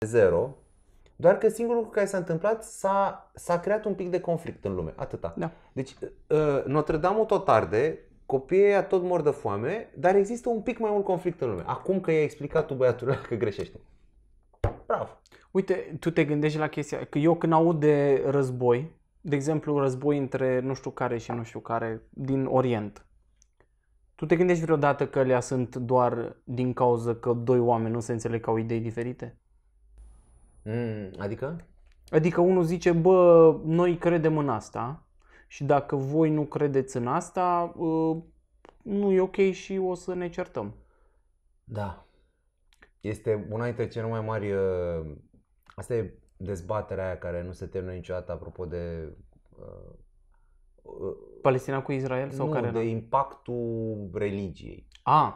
zero, doar că singurul lucru care s-a întâmplat s-a, s-a creat un pic de conflict în lume, atâta. Da. Deci uh, Notre Dame tot arde, copiii tot mor de foame, dar există un pic mai mult conflict în lume. Acum că i a explicat tu băiatul că greșește. Bravo! Uite, tu te gândești la chestia, că eu când aud de război, de exemplu război între nu știu care și nu știu care din Orient, tu te gândești vreodată că alea sunt doar din cauza că doi oameni nu se înțeleg că au idei diferite? Mm, adică? Adică unul zice, bă, noi credem în asta și dacă voi nu credeți în asta, ă, nu e ok și o să ne certăm. Da. Este una dintre cele mai mari... Ă, asta e dezbaterea aia care nu se termină niciodată apropo de... Ă, Palestina cu Israel sau nu, care? de impactul religiei. A. Ah.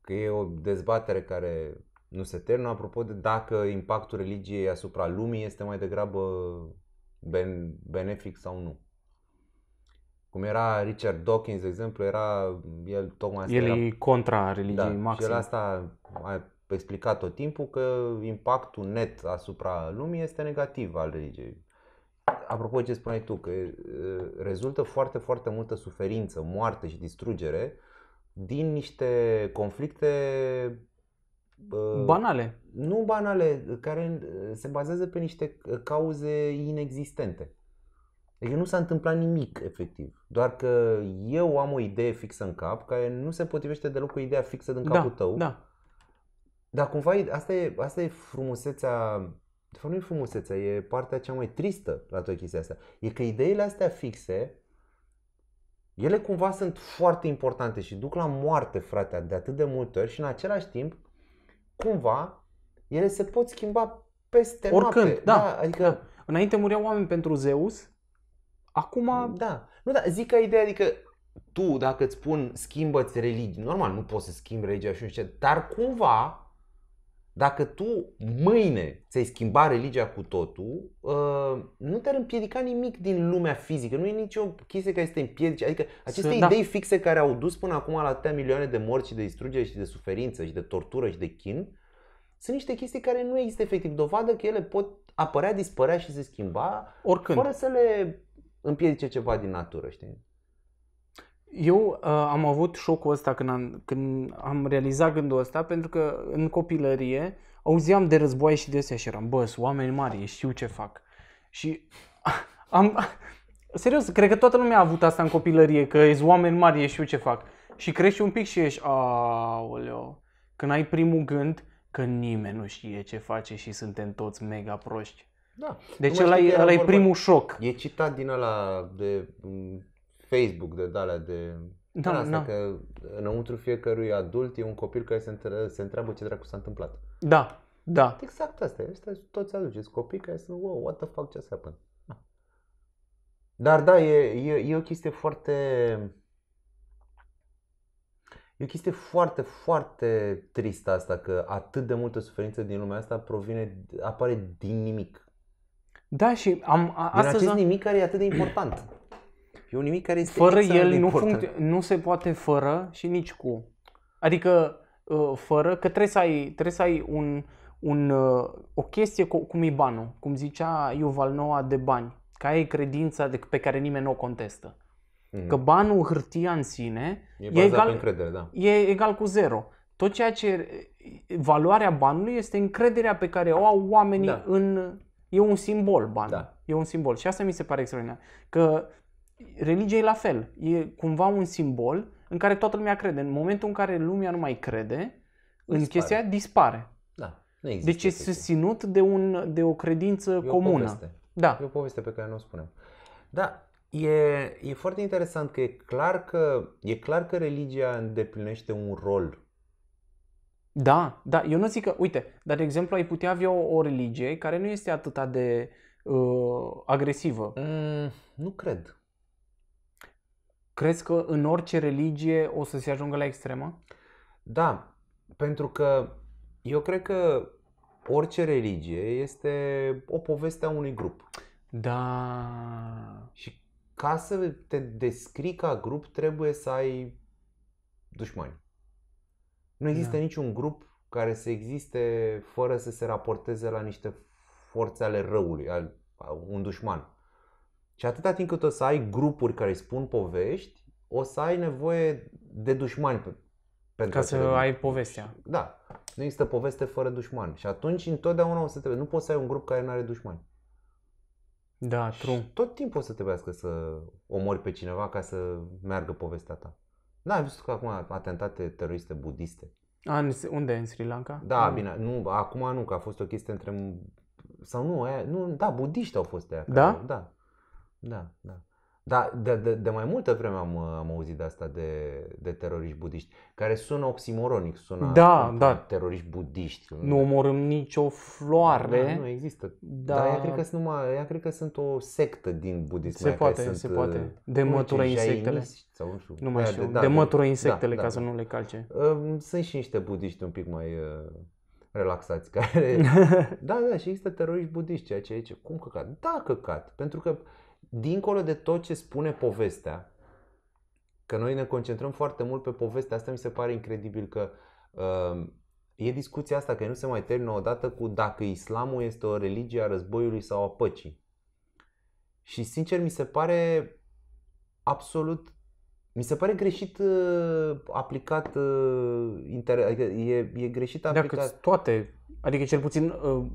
Că e o dezbatere care nu se termină. Apropo de dacă impactul religiei asupra lumii este mai degrabă benefic sau nu. Cum era Richard Dawkins, de exemplu, era el tocmai asta El era, e contra religiei da, maxim. Și el asta a explicat tot timpul că impactul net asupra lumii este negativ al religiei. Apropo ce spuneai tu, că rezultă foarte, foarte multă suferință, moarte și distrugere din niște conflicte banale. Nu banale, care uh, se bazează pe niște uh, cauze inexistente. Deci nu s-a întâmplat nimic efectiv, doar că eu am o idee fixă în cap care nu se potrivește deloc cu ideea fixă din da, capul da, tău. Da. Dar cumva asta e, asta e frumusețea, de fapt nu e frumusețea, e partea cea mai tristă la toată chestia asta. E că ideile astea fixe, ele cumva sunt foarte importante și duc la moarte, frate, de atât de multe ori și în același timp cumva, ele se pot schimba peste Oricând, noapte. da. da adică... Da. Înainte mureau oameni pentru Zeus, acum... Da. Nu, da, zic ca ideea, adică tu, dacă îți spun schimbă-ți religii, normal, nu poți să schimbi religia și nu știu ce, dar cumva dacă tu mâine ți-ai schimba religia cu totul, uh, nu te-ar împiedica nimic din lumea fizică. Nu e nicio chestie care să te împiedice. Adică aceste idei da. idei fixe care au dus până acum la atâtea milioane de morți și de distrugere și de suferință și de tortură și de chin, sunt niște chestii care nu există efectiv dovadă că ele pot apărea, dispărea și se schimba Oricând. fără să le împiedice ceva din natură, știi? eu uh, am avut șocul ăsta când am, când am realizat gândul ăsta, pentru că în copilărie auzeam de războaie și de astea și eram, bă, sunt oameni mari, știu ce fac. Și am... Serios, cred că toată lumea a avut asta în copilărie, că ești oameni mari, știu ce fac. Și crești un pic și ești, aoleo, când ai primul gând că nimeni nu știe ce face și suntem toți mega proști. Da. Deci ăla e primul șoc. E citat din ăla de mm, Facebook de dalea de... Da, asta da. că înăuntru fiecărui adult e un copil care se, întreb, se întreabă ce dracu s-a întâmplat. Da, da. Exact asta e. Asta toți aduceți copii care sunt, wow, what the fuck, ce se happened? Da. Dar da, e, e, e o chestie foarte... E o chestie foarte, foarte tristă asta că atât de multă suferință din lumea asta provine, apare din nimic. Da, și am... A, din acest am... nimic care e atât de important. E un nimic care este Fără el nu, func- nu se poate fără și nici cu. Adică uh, fără, că trebuie să ai, trebuie să ai un, un, uh, o chestie cu, cum e banul, cum zicea Yuval Noah de bani, că ai credința de, pe care nimeni nu o contestă. Mm-hmm. Că banul, hârtia în sine, e, e, egal, încredere, da. e egal cu zero. Tot ceea ce valoarea banului este încrederea pe care o au oamenii da. în... E un simbol bani. Da. E un simbol. Și asta mi se pare extraordinar. Că religia e la fel. E cumva un simbol în care toată lumea crede. În momentul în care lumea nu mai crede dispare. în chestia, dispare. Da. Nu există deci e susținut de, un, de o credință e o comună. Poveste. Da. E o poveste pe care nu o spunem. Da, E, e foarte interesant că e clar că, e clar că religia îndeplinește un rol. Da, da, eu nu zic că, uite, dar de exemplu ai putea avea o, o religie care nu este atât de uh, agresivă. Mm, nu cred. Crezi că în orice religie o să se ajungă la extremă? Da, pentru că eu cred că orice religie este o poveste a unui grup. Da. Și ca să te descrii ca grup trebuie să ai dușmani. Nu există da. niciun grup care să existe fără să se raporteze la niște forțe ale răului, al, un dușman. Și atâta timp cât o să ai grupuri care îi spun povești, o să ai nevoie de dușmani pe, pentru Ca să ai ai povestea. Da. Nu există poveste fără dușmani. Și atunci întotdeauna o să trebuie. Nu poți să ai un grup care nu are dușmani. Da, true. Și tot timpul o să trebuiască să omori pe cineva ca să meargă povestea ta. Da, ai văzut că acum atentate teroriste budiste. A, unde? În Sri Lanka? Da, nu. Mm. bine. Nu, acum nu, că a fost o chestie între... Sau nu, aia, nu, da, budiști au fost aia. Da? Care, da, da, da. Da, de, de, de mai multă vreme am, am auzit de asta de, de teroriști budiști, care sună oximoronic, sună da, da. teroriști budiști. Nu omorâm nicio floare. Da, nu există. Da. Dar ea cred, că sunt numai, ea cred că sunt o sectă din budism. Se poate, sunt, se poate. De mătură insectele. Sau nu, știu, nu mai știu. De, da, de mătură da, insectele da, ca da, să nu le calce. Sunt și niște budiști un pic mai uh, relaxați care... da, da, și există teroriști budiști, ceea ce e cum căcat? Da, căcat, pentru că dincolo de tot ce spune povestea, că noi ne concentrăm foarte mult pe povestea asta, mi se pare incredibil că uh, e discuția asta că nu se mai termină odată cu dacă islamul este o religie a războiului sau a păcii. Și sincer mi se pare absolut mi se pare greșit uh, aplicat uh, inter... adică e, e greșit aplicat. Dacă toate, adică cel puțin uh,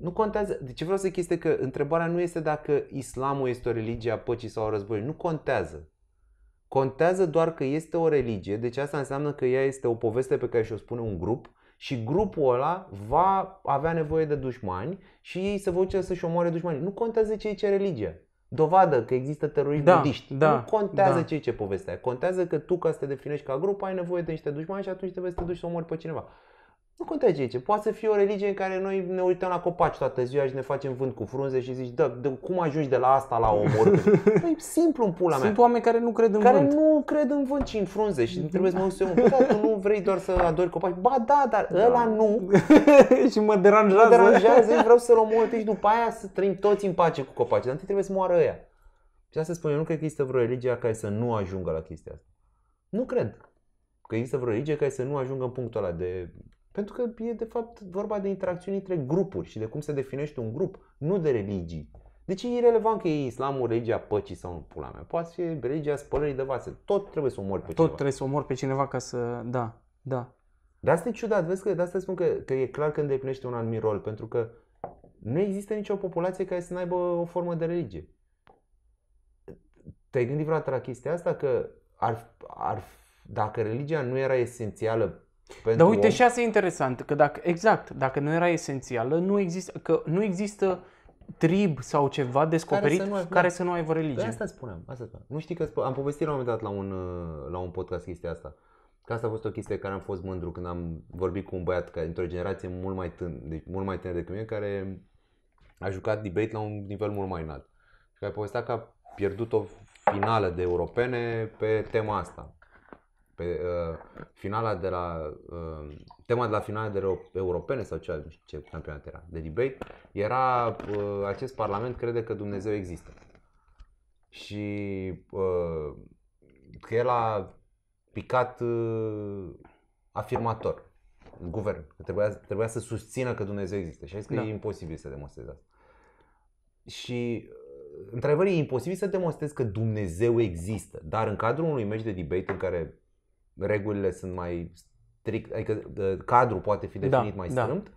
nu contează. De ce vreau să zic este că întrebarea nu este dacă islamul este o religie a păcii sau a războiului. Nu contează. Contează doar că este o religie, deci asta înseamnă că ea este o poveste pe care și-o spune un grup și grupul ăla va avea nevoie de dușmani și ei se vor să-și omoare dușmanii. Nu contează ce e ce religie. Dovadă că există teroriști da, budiști. Da, nu contează da. ce e ce povestea. Contează că tu, ca să te definești ca grup, ai nevoie de niște dușmani și atunci trebuie să te duci să omori pe cineva. Nu contează ce. Poate să fie o religie în care noi ne uităm la copaci toată ziua și ne facem vânt cu frunze și zici, da, de, cum ajungi de la asta la omor? păi simplu în pula mea. Sunt oameni care nu cred în care vânt. Care nu cred în vânt ci în frunze și trebuie să mă să da, tu nu vrei doar să adori copaci. Ba da, dar da. ăla nu. și mă deranjează. Mă deranjează, vreau să-l omor și după aia să trăim toți în pace cu copaci. Dar întâi trebuie să moară ăia. Și asta spun, eu nu cred că există vreo religie care să nu ajungă la chestia asta. Nu cred că există vreo religie care să nu ajungă în punctul ăla de pentru că e de fapt vorba de interacțiuni între grupuri și de cum se definește un grup, nu de religii. Deci e irrelevant că e islamul religia păcii sau nu, pula mea. Poate fi religia spălării de vase. Tot trebuie să omori pe Tot cineva. trebuie să omori pe cineva ca să... Da, da. Dar asta e ciudat, vezi că de asta spun că, că e clar că îndeplinește un anumit rol, pentru că nu există nicio populație care să n-aibă o formă de religie. Te-ai gândit vreodată la chestia asta că ar, ar, dacă religia nu era esențială pentru Dar uite, om. și asta e interesant, că dacă, exact, dacă nu era esențială, nu există, că nu există trib sau ceva descoperit care să nu, ai, care să nu aibă religie. De asta spuneam, asta spuneam. Nu știi că am povestit la un moment dat la un, la un podcast chestia asta. Că asta a fost o chestie care am fost mândru când am vorbit cu un băiat care într o generație mult mai tânăr, deci mult mai tânăr decât mine, care a jucat debate la un nivel mult mai înalt. Și care povestea că a pierdut o finală de europene pe tema asta. Pe uh, finala de la uh, tema de la finala de europene sau cea, ce campionat era, de debate, era uh, acest parlament crede că Dumnezeu există. Și uh, că el a picat uh, afirmator guvern, că trebuia, trebuia să susțină că Dumnezeu există și a zis că da. e imposibil să demonstreze asta. Și uh, într-adevăr e imposibil să demonstrezi că Dumnezeu există, dar în cadrul unui meci de debate în care regulile sunt mai strict, adică cadrul poate fi da, definit da, mai strâmt. Da.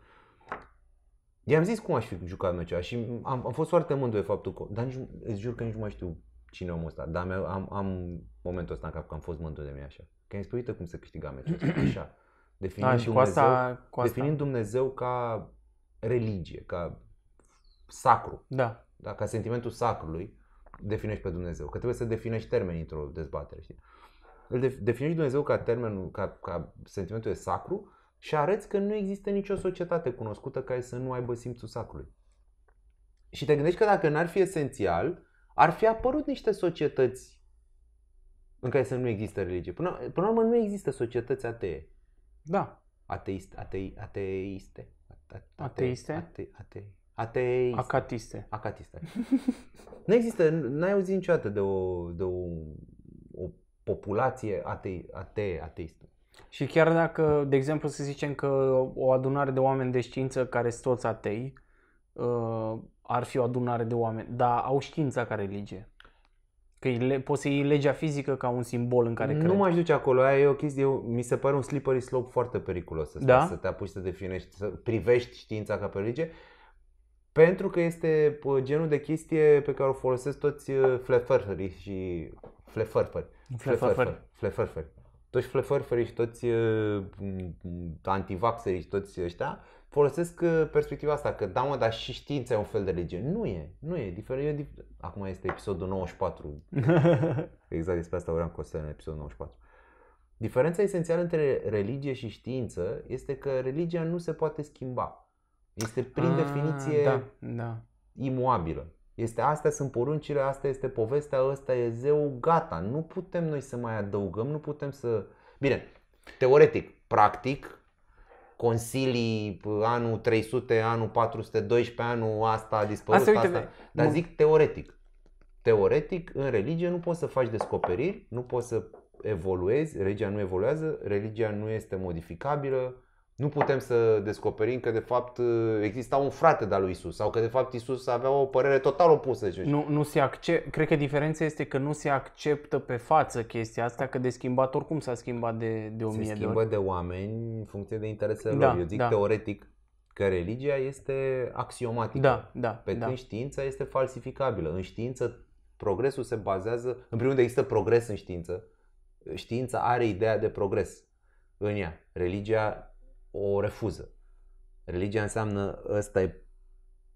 I-am zis cum aș fi jucat meciul și am, am fost foarte mândru de faptul că, dar nici, îți jur că nici nu mai știu cine omul ăsta, dar am, am, momentul ăsta în cap că am fost mândru de mine așa. Că am spus, uite cum se câștiga meciul ăsta, așa. Definind, da, și Dumnezeu, cu asta, cu asta. definind Dumnezeu ca religie, ca sacru, da. Da, ca sentimentul sacrului, definești pe Dumnezeu. Că trebuie să definești termeni într-o dezbatere, știi? îl definești Dumnezeu ca termenul, ca, ca sentimentul e sacru și arăți că nu există nicio societate cunoscută care să nu aibă simțul sacrului. Și te gândești că dacă n-ar fi esențial, ar fi apărut niște societăți în care să nu există religie. Până, până la urmă nu există societăți atee. Da. Ateist, atei, ateiste. Ate, ateiste? Ate, ate, ateiste. Acatiste. Acatiste. nu există, n-ai auzit niciodată de o, de o populație atei, atee, ateistă. Și chiar dacă, de exemplu, să zicem că o adunare de oameni de știință care sunt toți atei, uh, ar fi o adunare de oameni, dar au știința ca religie. Că le, poți să iei legea fizică ca un simbol în care Nu cred. m-aș duce acolo, aia e o chestie, mi se pare un slippery slope foarte periculos să, da? să te apuci să definești, să privești știința ca pe religie. Pentru că este uh, genul de chestie pe care o folosesc toți uh, flefărării și flefărfări. Flefărfări. Flefărfări. Toți flefărfării și toți uh, antivaxerii și toți ăștia folosesc uh, perspectiva asta că da mă, dar și știința e un fel de lege. Nu e, nu e. Diferent, eu, acum este episodul 94. exact despre asta vreau să în episodul 94. Diferența esențială între religie și știință este că religia nu se poate schimba. Este prin A, ah, definiție da, da. imuabilă. Este, astea sunt poruncile, asta este povestea, asta e zeu, gata. Nu putem noi să mai adăugăm, nu putem să... Bine, teoretic, practic, consilii anul 300, anul 412, anul asta a dispărut, asta, uite, asta. Dar zic teoretic. Teoretic, în religie nu poți să faci descoperiri, nu poți să evoluezi, religia nu evoluează, religia nu este modificabilă, nu putem să descoperim că de fapt exista un frate de-al lui Isus sau că de fapt Isus avea o părere total opusă. Nu, nu se accept, cred că diferența este că nu se acceptă pe față chestia asta, că de schimbat oricum s-a schimbat de, de o mie de ori. Se schimbă de oameni în funcție de interesele da, lor. Eu zic da. teoretic că religia este axiomatică, da, da, pe da. când știința este falsificabilă. În știință progresul se bazează, în primul rând există progres în știință, știința are ideea de progres în ea. Religia o refuză. Religia înseamnă ăsta e,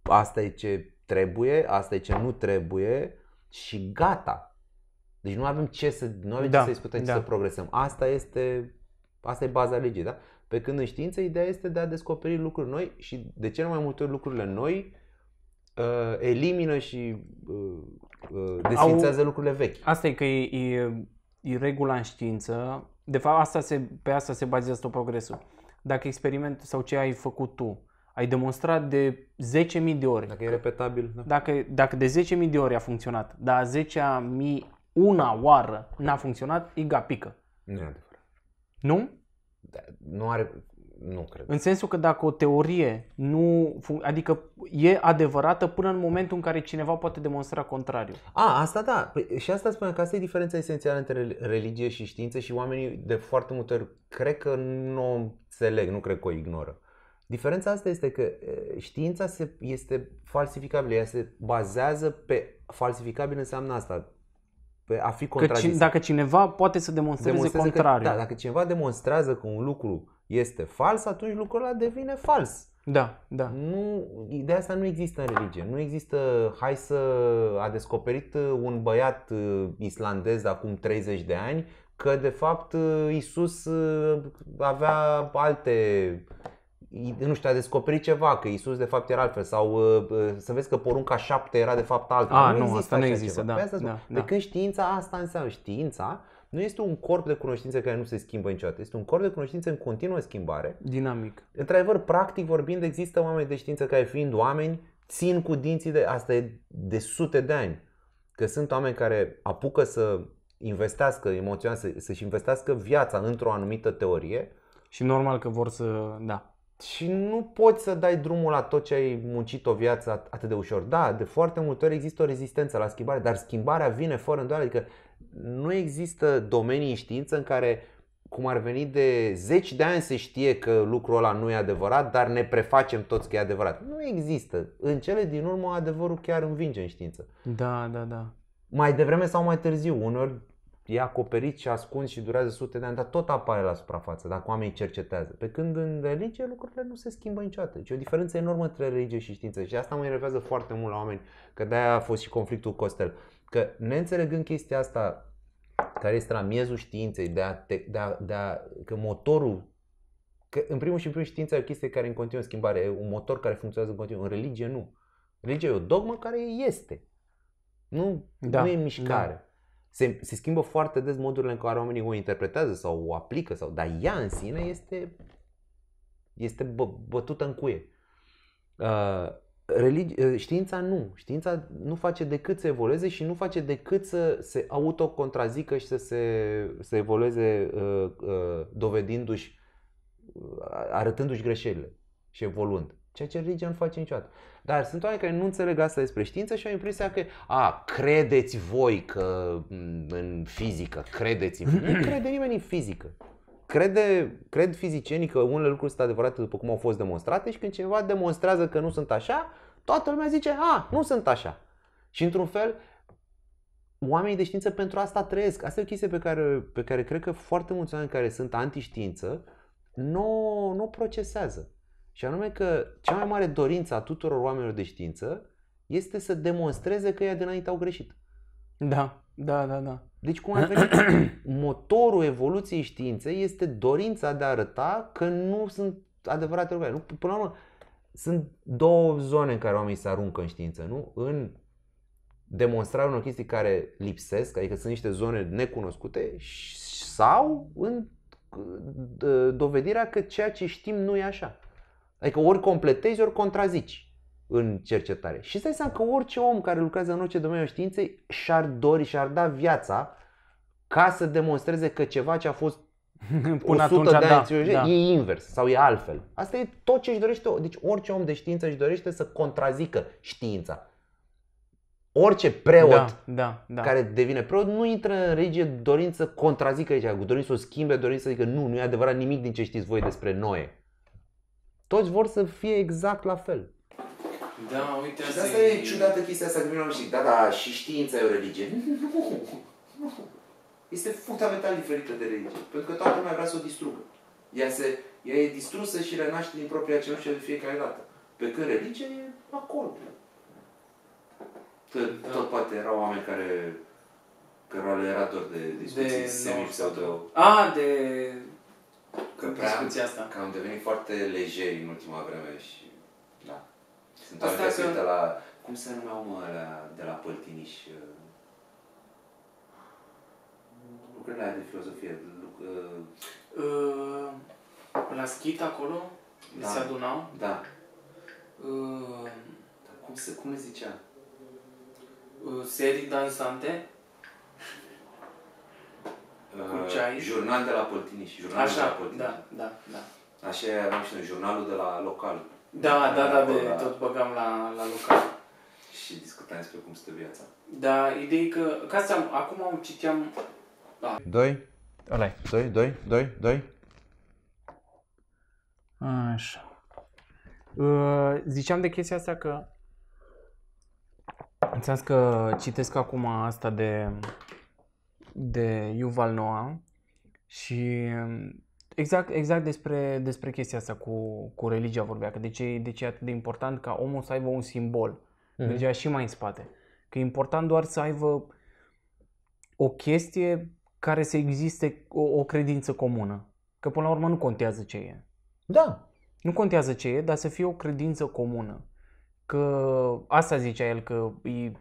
asta e ce trebuie, asta e ce nu trebuie și gata. Deci nu avem ce să, nu avem da, ce să discutăm, da. să progresăm. Asta este, asta e baza legii, da? Pe când în știință ideea este de a descoperi lucruri noi și de cele mai multe lucrurile noi uh, elimină și uh, uh, desfințează Au, lucrurile vechi. Asta e că e, e, e regula în știință. De fapt, asta se, pe asta se bazează tot progresul dacă experiment sau ce ai făcut tu ai demonstrat de 10.000 de ori. Dacă e repetabil. Da. Dacă, dacă de 10.000 de ori a funcționat, dar 10.000 una oară n-a funcționat, e gapică. Nu e adevărat. Nu? Da, nu are, nu cred. În sensul că dacă o teorie nu, func- adică e adevărată până în momentul în care cineva poate demonstra contrariul. A, asta da. Păi, și asta spune că asta e diferența esențială între religie și știință și oamenii de foarte multe ori cred că nu înțeleg, nu cred că o ignoră. Diferența asta este că știința se, este falsificabilă, ea se bazează pe falsificabil înseamnă asta, pe a fi contrazis. dacă cineva poate să demonstreze, demonstreze contrariu. Că, da, dacă cineva demonstrează că un lucru este fals, atunci lucrul ăla devine fals. Da, da. Nu, ideea asta nu există în religie. Nu există, hai să a descoperit un băiat uh, islandez acum 30 de ani că de fapt Isus uh, avea alte nu știu, a descoperit ceva, că Isus de fapt era altfel sau uh, uh, să vezi că porunca 7 era de fapt altfel. A, ah, nu, nu asta nu există, da, păi, asta da, păi, da. De când știința asta înseamnă știința, nu este un corp de cunoștință care nu se schimbă niciodată. Este un corp de cunoștință în continuă schimbare. Dinamic. Într-adevăr, practic vorbind, există oameni de știință care fiind oameni țin cu dinții de asta e de sute de ani. Că sunt oameni care apucă să investească emoțional, să, să-și investească viața într-o anumită teorie. Și normal că vor să, da. Și nu poți să dai drumul la tot ce ai muncit o viață atât de ușor. Da, de foarte multe ori există o rezistență la schimbare, dar schimbarea vine fără îndoială. Adică nu există domenii în știință în care cum ar veni de zeci de ani se știe că lucrul ăla nu e adevărat, dar ne prefacem toți că e adevărat. Nu există. În cele din urmă adevărul chiar învinge în știință. Da, da, da mai devreme sau mai târziu. Uneori e acoperit și ascuns și durează sute de ani, dar tot apare la suprafață dacă oamenii cercetează. Pe când în religie lucrurile nu se schimbă niciodată. Deci e o diferență enormă între religie și știință și asta mă enervează foarte mult la oameni, că de-aia a fost și conflictul Costel. Că neînțelegând chestia asta care este la miezul științei, de a te, de a, de a, că motorul Că, în primul și în primul știința e o chestie care în continuă schimbare, e un motor care funcționează în continuu. În religie nu. Religia e o dogmă care este. Nu, da. nu e mișcare. Da. Se, se schimbă foarte des modurile în care oamenii o interpretează sau o aplică, sau, dar ea în sine este, este bă, bătută în cuie. Uh, religi- uh, știința nu. Știința nu face decât să evolueze și nu face decât să se autocontrazică și să se să evolueze uh, uh, dovedindu-și, uh, arătându-și greșelile și evoluând. Ceea ce religia nu face niciodată. Dar sunt oameni care nu înțeleg asta despre știință și au impresia că, a, credeți voi că în fizică, credeți în fizică. Nu crede nimeni în fizică. Crede, cred fizicienii că unele lucruri sunt adevărate după cum au fost demonstrate și când cineva demonstrează că nu sunt așa, toată lumea zice, a, nu sunt așa. Și într-un fel, oamenii de știință pentru asta trăiesc. Asta e o chestie pe care, pe care cred că foarte mulți oameni care sunt antiștiință nu, nu procesează. Și anume că cea mai mare dorință a tuturor oamenilor de știință este să demonstreze că ei de înainte au greșit. Da, da, da, da. Deci cum ar veni, motorul evoluției științei este dorința de a arăta că nu sunt adevărate lucruri. Nu, până la urmă, sunt două zone în care oamenii se aruncă în știință, nu? În demonstrarea unor chestii care lipsesc, adică sunt niște zone necunoscute, sau în dovedirea că ceea ce știm nu e așa. Adică ori completezi, ori contrazici în cercetare. Și stai seama că orice om care lucrează în orice domeniu științei și-ar dori și-ar da viața ca să demonstreze că ceva ce a fost Până 100 atunci, de ani da, da. e invers sau e altfel. Asta e tot ce își dorește. Deci orice om de știință își dorește să contrazică știința. Orice preot da, da, da. care devine preot nu intră în regie dorință să contrazică aici, dorind să o schimbe, dorință să zică nu, nu e adevărat nimic din ce știți voi despre Noe. Toți vor să fie exact la fel. Da, uite, asta, asta e, e ciudată chestia asta, că și da, da, și știința e o religie. Nu, nu. Este fundamental diferită de religie, pentru că toată lumea vrea să o distrugă. Ea, se, ea e distrusă și renaște din propria cenușă de fiecare dată. Pe când religia e acolo. Tot, da. tot poate erau oameni care cărora le era dor de discuții de semici sau de... A, ah, de că prea, discuția asta. Că am devenit foarte lejeri în ultima vreme și... Da. Sunt asta că... de la... Cum se numeau, mă, la, de la Păltiniș? Uh, Lucrurile aia de filozofie. Luc... Uh, uh, la schit acolo? Da. Se adunau? Da. Uh, Dar cum, se, cum le zicea? Uh, serii dansante? uh, Jurnal de la Păltiniș. Jurnal Așa, de la Păltiniș. da, da, da. Așa aveam și noi, jurnalul de la local. Da, de da, da, de, la... tot băgam la, la local. Și discutam despre cum stă viața. Da, ideea e că, ca să acum citeam... Da. Doi, ăla Doi, doi, doi, doi. Așa. Uh, ziceam de chestia asta că Înțeles că citesc acum asta de de Yuval Noah și um, exact, exact despre, despre chestia asta cu, cu religia vorbea, că de ce, de ce e atât de important ca omul să aibă un simbol. Mm-hmm. deja și mai în spate. Că e important doar să aibă o chestie care să existe o, o credință comună. Că până la urmă nu contează ce e. Da. Nu contează ce e, dar să fie o credință comună. Că asta zicea el că e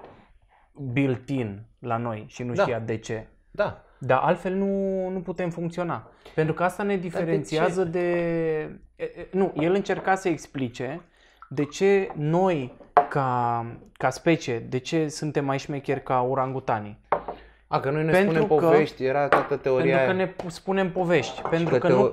built-in la noi și nu da. știa de ce. Da. Dar altfel nu, nu putem funcționa. Pentru că asta ne diferențiază de, de... Nu, el încerca să explice de ce noi, ca, ca specie, de ce suntem mai șmecheri ca orangutanii. A, că noi ne pentru spunem că, povești, era toată teoria Pentru aia. că ne spunem povești. Pentru că, că teo- nu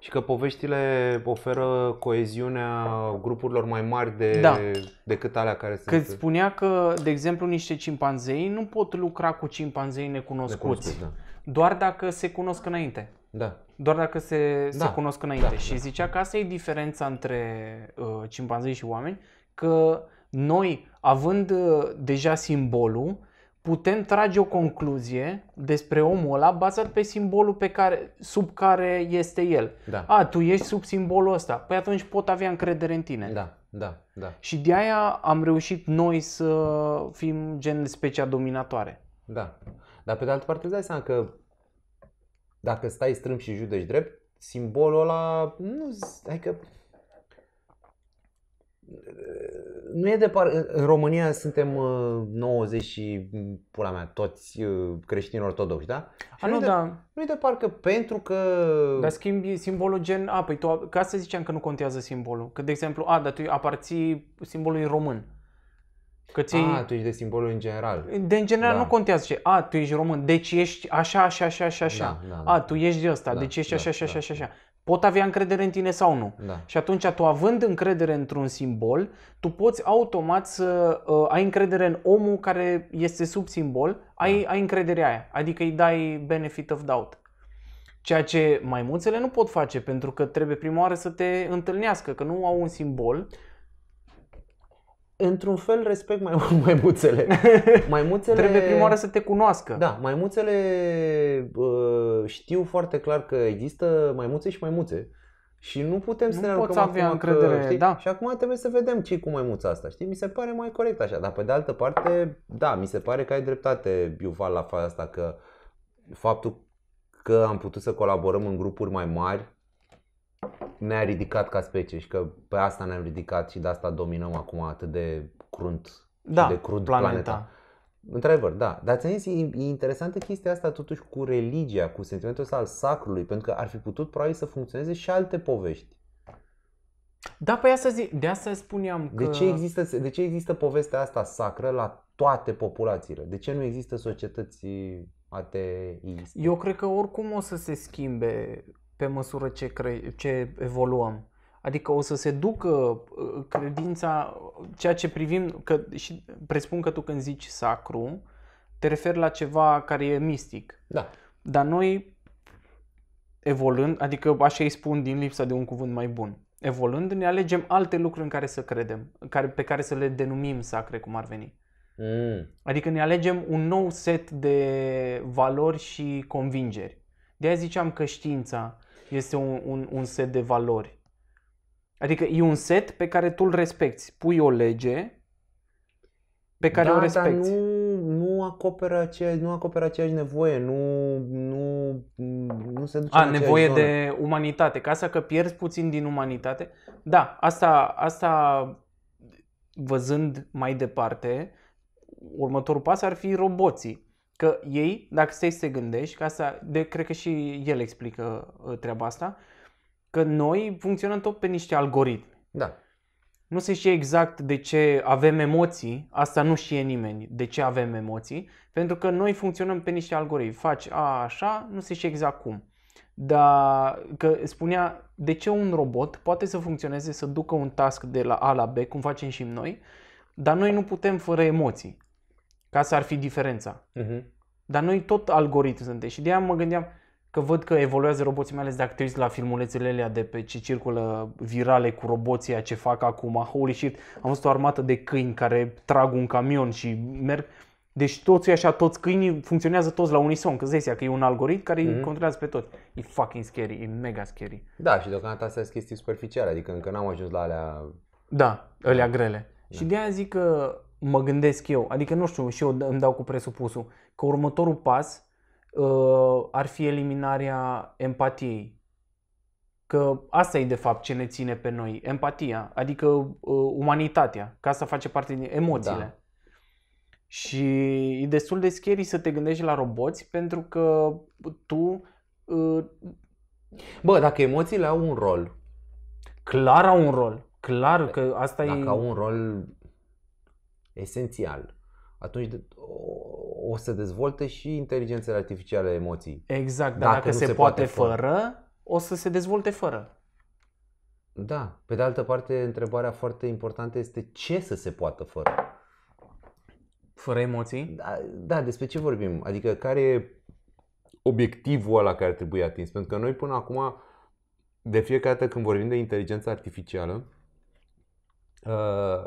și că poveștile oferă coeziunea grupurilor mai mari de, da. decât alea care sunt. Când spunea că, de exemplu, niște cimpanzei nu pot lucra cu cimpanzei necunoscuți, necunoscuți da. doar dacă se cunosc înainte. Da. Doar dacă se, da. se cunosc da. înainte. Da, și da. zicea că asta e diferența între uh, cimpanzei și oameni, că noi, având uh, deja simbolul, putem trage o concluzie despre omul ăla bazat pe simbolul pe care, sub care este el. Da. A, tu ești sub simbolul ăsta. Păi atunci pot avea încredere în tine. Da, da, da. Și de aia am reușit noi să fim gen specia dominatoare. Da. Dar pe de altă parte îți dai seama că dacă stai strâmb și judeci drept, simbolul ăla nu, adică nu e departe. În România suntem 90 uh, și mm, pula mea, toți uh, creștini ortodoxi, da? A, nu, nu, da. Nu e de parcă pentru că... Dar schimbi simbolul gen, a, păi tu, ca să ziceam că nu contează simbolul. Că, de exemplu, a, dar tu aparții simbolului român. Că ți A, tu ești de simbolul în general. De în general da. nu contează ce. A, tu ești român, deci ești așa, așa, așa, așa, așa. Da, da, da. A, tu ești de ăsta, da, deci ești da, așa, așa, da, așa, așa pot avea încredere în tine sau nu. Da. Și atunci, tu având încredere într-un simbol, tu poți automat să uh, ai încredere în omul care este sub simbol, ai, da. ai încrederea aia, adică îi dai benefit of doubt. Ceea ce maimuțele nu pot face pentru că trebuie prima oară să te întâlnească, că nu au un simbol într-un fel respect mai mult maimuțele. maimuțele... Trebuie prima oară să te cunoască. Da, maimuțele uh, știu foarte clar că există maimuțe și maimuțe. Și nu putem nu să ne poți avea acum încredere, că, știi? Da. Și acum trebuie să vedem ce cu maimuța asta, știi? Mi se pare mai corect așa, dar pe de altă parte, da, mi se pare că ai dreptate, Iuval, la faza asta, că faptul că am putut să colaborăm în grupuri mai mari ne-a ridicat ca specie și că pe asta ne-am ridicat și de asta dominăm acum atât de crunt da, și de crud planeta. planeta. Într-adevăr, da. Dar ți-am zis, e, interesantă chestia asta totuși cu religia, cu sentimentul ăsta al sacrului, pentru că ar fi putut probabil să funcționeze și alte povești. Da, păi asta zic, de asta spuneam că... De ce, există, de ce există povestea asta sacră la toate populațiile? De ce nu există societăți ateiste? Eu cred că oricum o să se schimbe pe măsură ce, cre- ce evoluăm. Adică o să se ducă uh, credința, ceea ce privim, că, și presupun că tu când zici sacru, te referi la ceva care e mistic. Da. Dar noi, evolând, adică așa îi spun din lipsa de un cuvânt mai bun, evolând, ne alegem alte lucruri în care să credem, care, pe care să le denumim sacre, cum ar veni. Mm. Adică ne alegem un nou set de valori și convingeri. De aia ziceam că știința este un, un, un set de valori. Adică e un set pe care tu îl respecti. Pui o lege pe care da, o respecti. Dar nu, nu acoperă aceeași, nu acoperă aceeași nevoie, nu, nu, nu se duce A, în nevoie zonă. de umanitate. Ca să că pierzi puțin din umanitate. Da, asta, asta văzând mai departe, următorul pas ar fi roboții. Că ei, dacă stai să te gândești, că asta, de, cred că și el explică uh, treaba asta, că noi funcționăm tot pe niște algoritmi. Da. Nu se știe exact de ce avem emoții, asta nu știe nimeni de ce avem emoții, pentru că noi funcționăm pe niște algoritmi. Faci a, așa, nu se știe exact cum. Dar că spunea de ce un robot poate să funcționeze, să ducă un task de la A la B, cum facem și noi, dar noi nu putem fără emoții. Ca să ar fi diferența. Uh-huh. Dar noi tot algoritm suntem și de aia mă gândeam că văd că evoluează roboții, mai ales de te la filmulețele alea de pe ce circulă virale cu roboții ce fac acum. Holy shit, am văzut o armată de câini care trag un camion și merg. Deci toți așa, toți câinii funcționează toți la unison, că zice că e un algoritm care mm-hmm. îi mhm. controlează pe toți. E fucking scary, e mega scary. Da, și deocamdată astea sunt chestii superficiale, adică încă n-am ajuns la alea... Da, alea da. grele. Da. Și de aia zic că mă gândesc eu, adică nu știu, și eu îmi dau cu presupusul, că următorul pas uh, ar fi eliminarea empatiei. Că asta e de fapt ce ne ține pe noi, empatia, adică uh, umanitatea, ca să face parte din emoțiile. Da. Și e destul de scary să te gândești la roboți pentru că tu... Uh, Bă, dacă emoțiile au un rol. Clar au un rol. Clar că asta dacă e... Dacă au un rol esențial, atunci o să dezvolte și inteligențele artificiale emoții. Exact, dar dacă, dacă se, se poate, poate fără, fără, o să se dezvolte fără. Da, pe de altă parte, întrebarea foarte importantă este ce să se poată fără. Fără emoții? Da, da despre ce vorbim? Adică care e obiectivul ăla care trebuie atins? Pentru că noi până acum, de fiecare dată când vorbim de inteligență artificială, uh,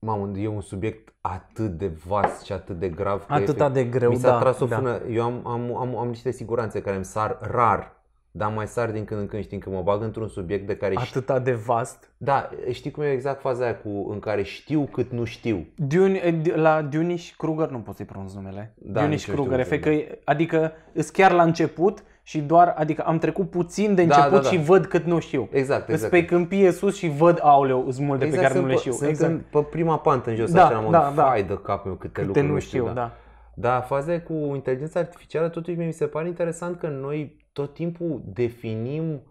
Mamă, e un subiect atât de vast și atât de grav. Atât de greu, mi s-a da, tras o da. eu am, am, am, am niște siguranțe care îmi sar rar, dar mai sar din când în când, știi, că mă bag într-un subiect de care Atâta de vast. Da, știi cum e exact faza aia cu, în care știu cât nu știu. Dune, eh, la Dunish Kruger nu pot să-i pronunț numele. Da, Dunish Kruger, efect că, adică îs chiar la început și doar, adică am trecut puțin de da, început da, da, da. și văd cât nu știu. Exact, exact. Pe câmpie sus și văd, auleu, sunt multe exact, pe care nu le știu. Sunt exact. în, pe prima pantă în jos, da, așa, da, da, fai de cap meu câte, câte lucruri nu știu. Da. da. Dar faza cu inteligența artificială, totuși mi se pare interesant că noi tot timpul definim,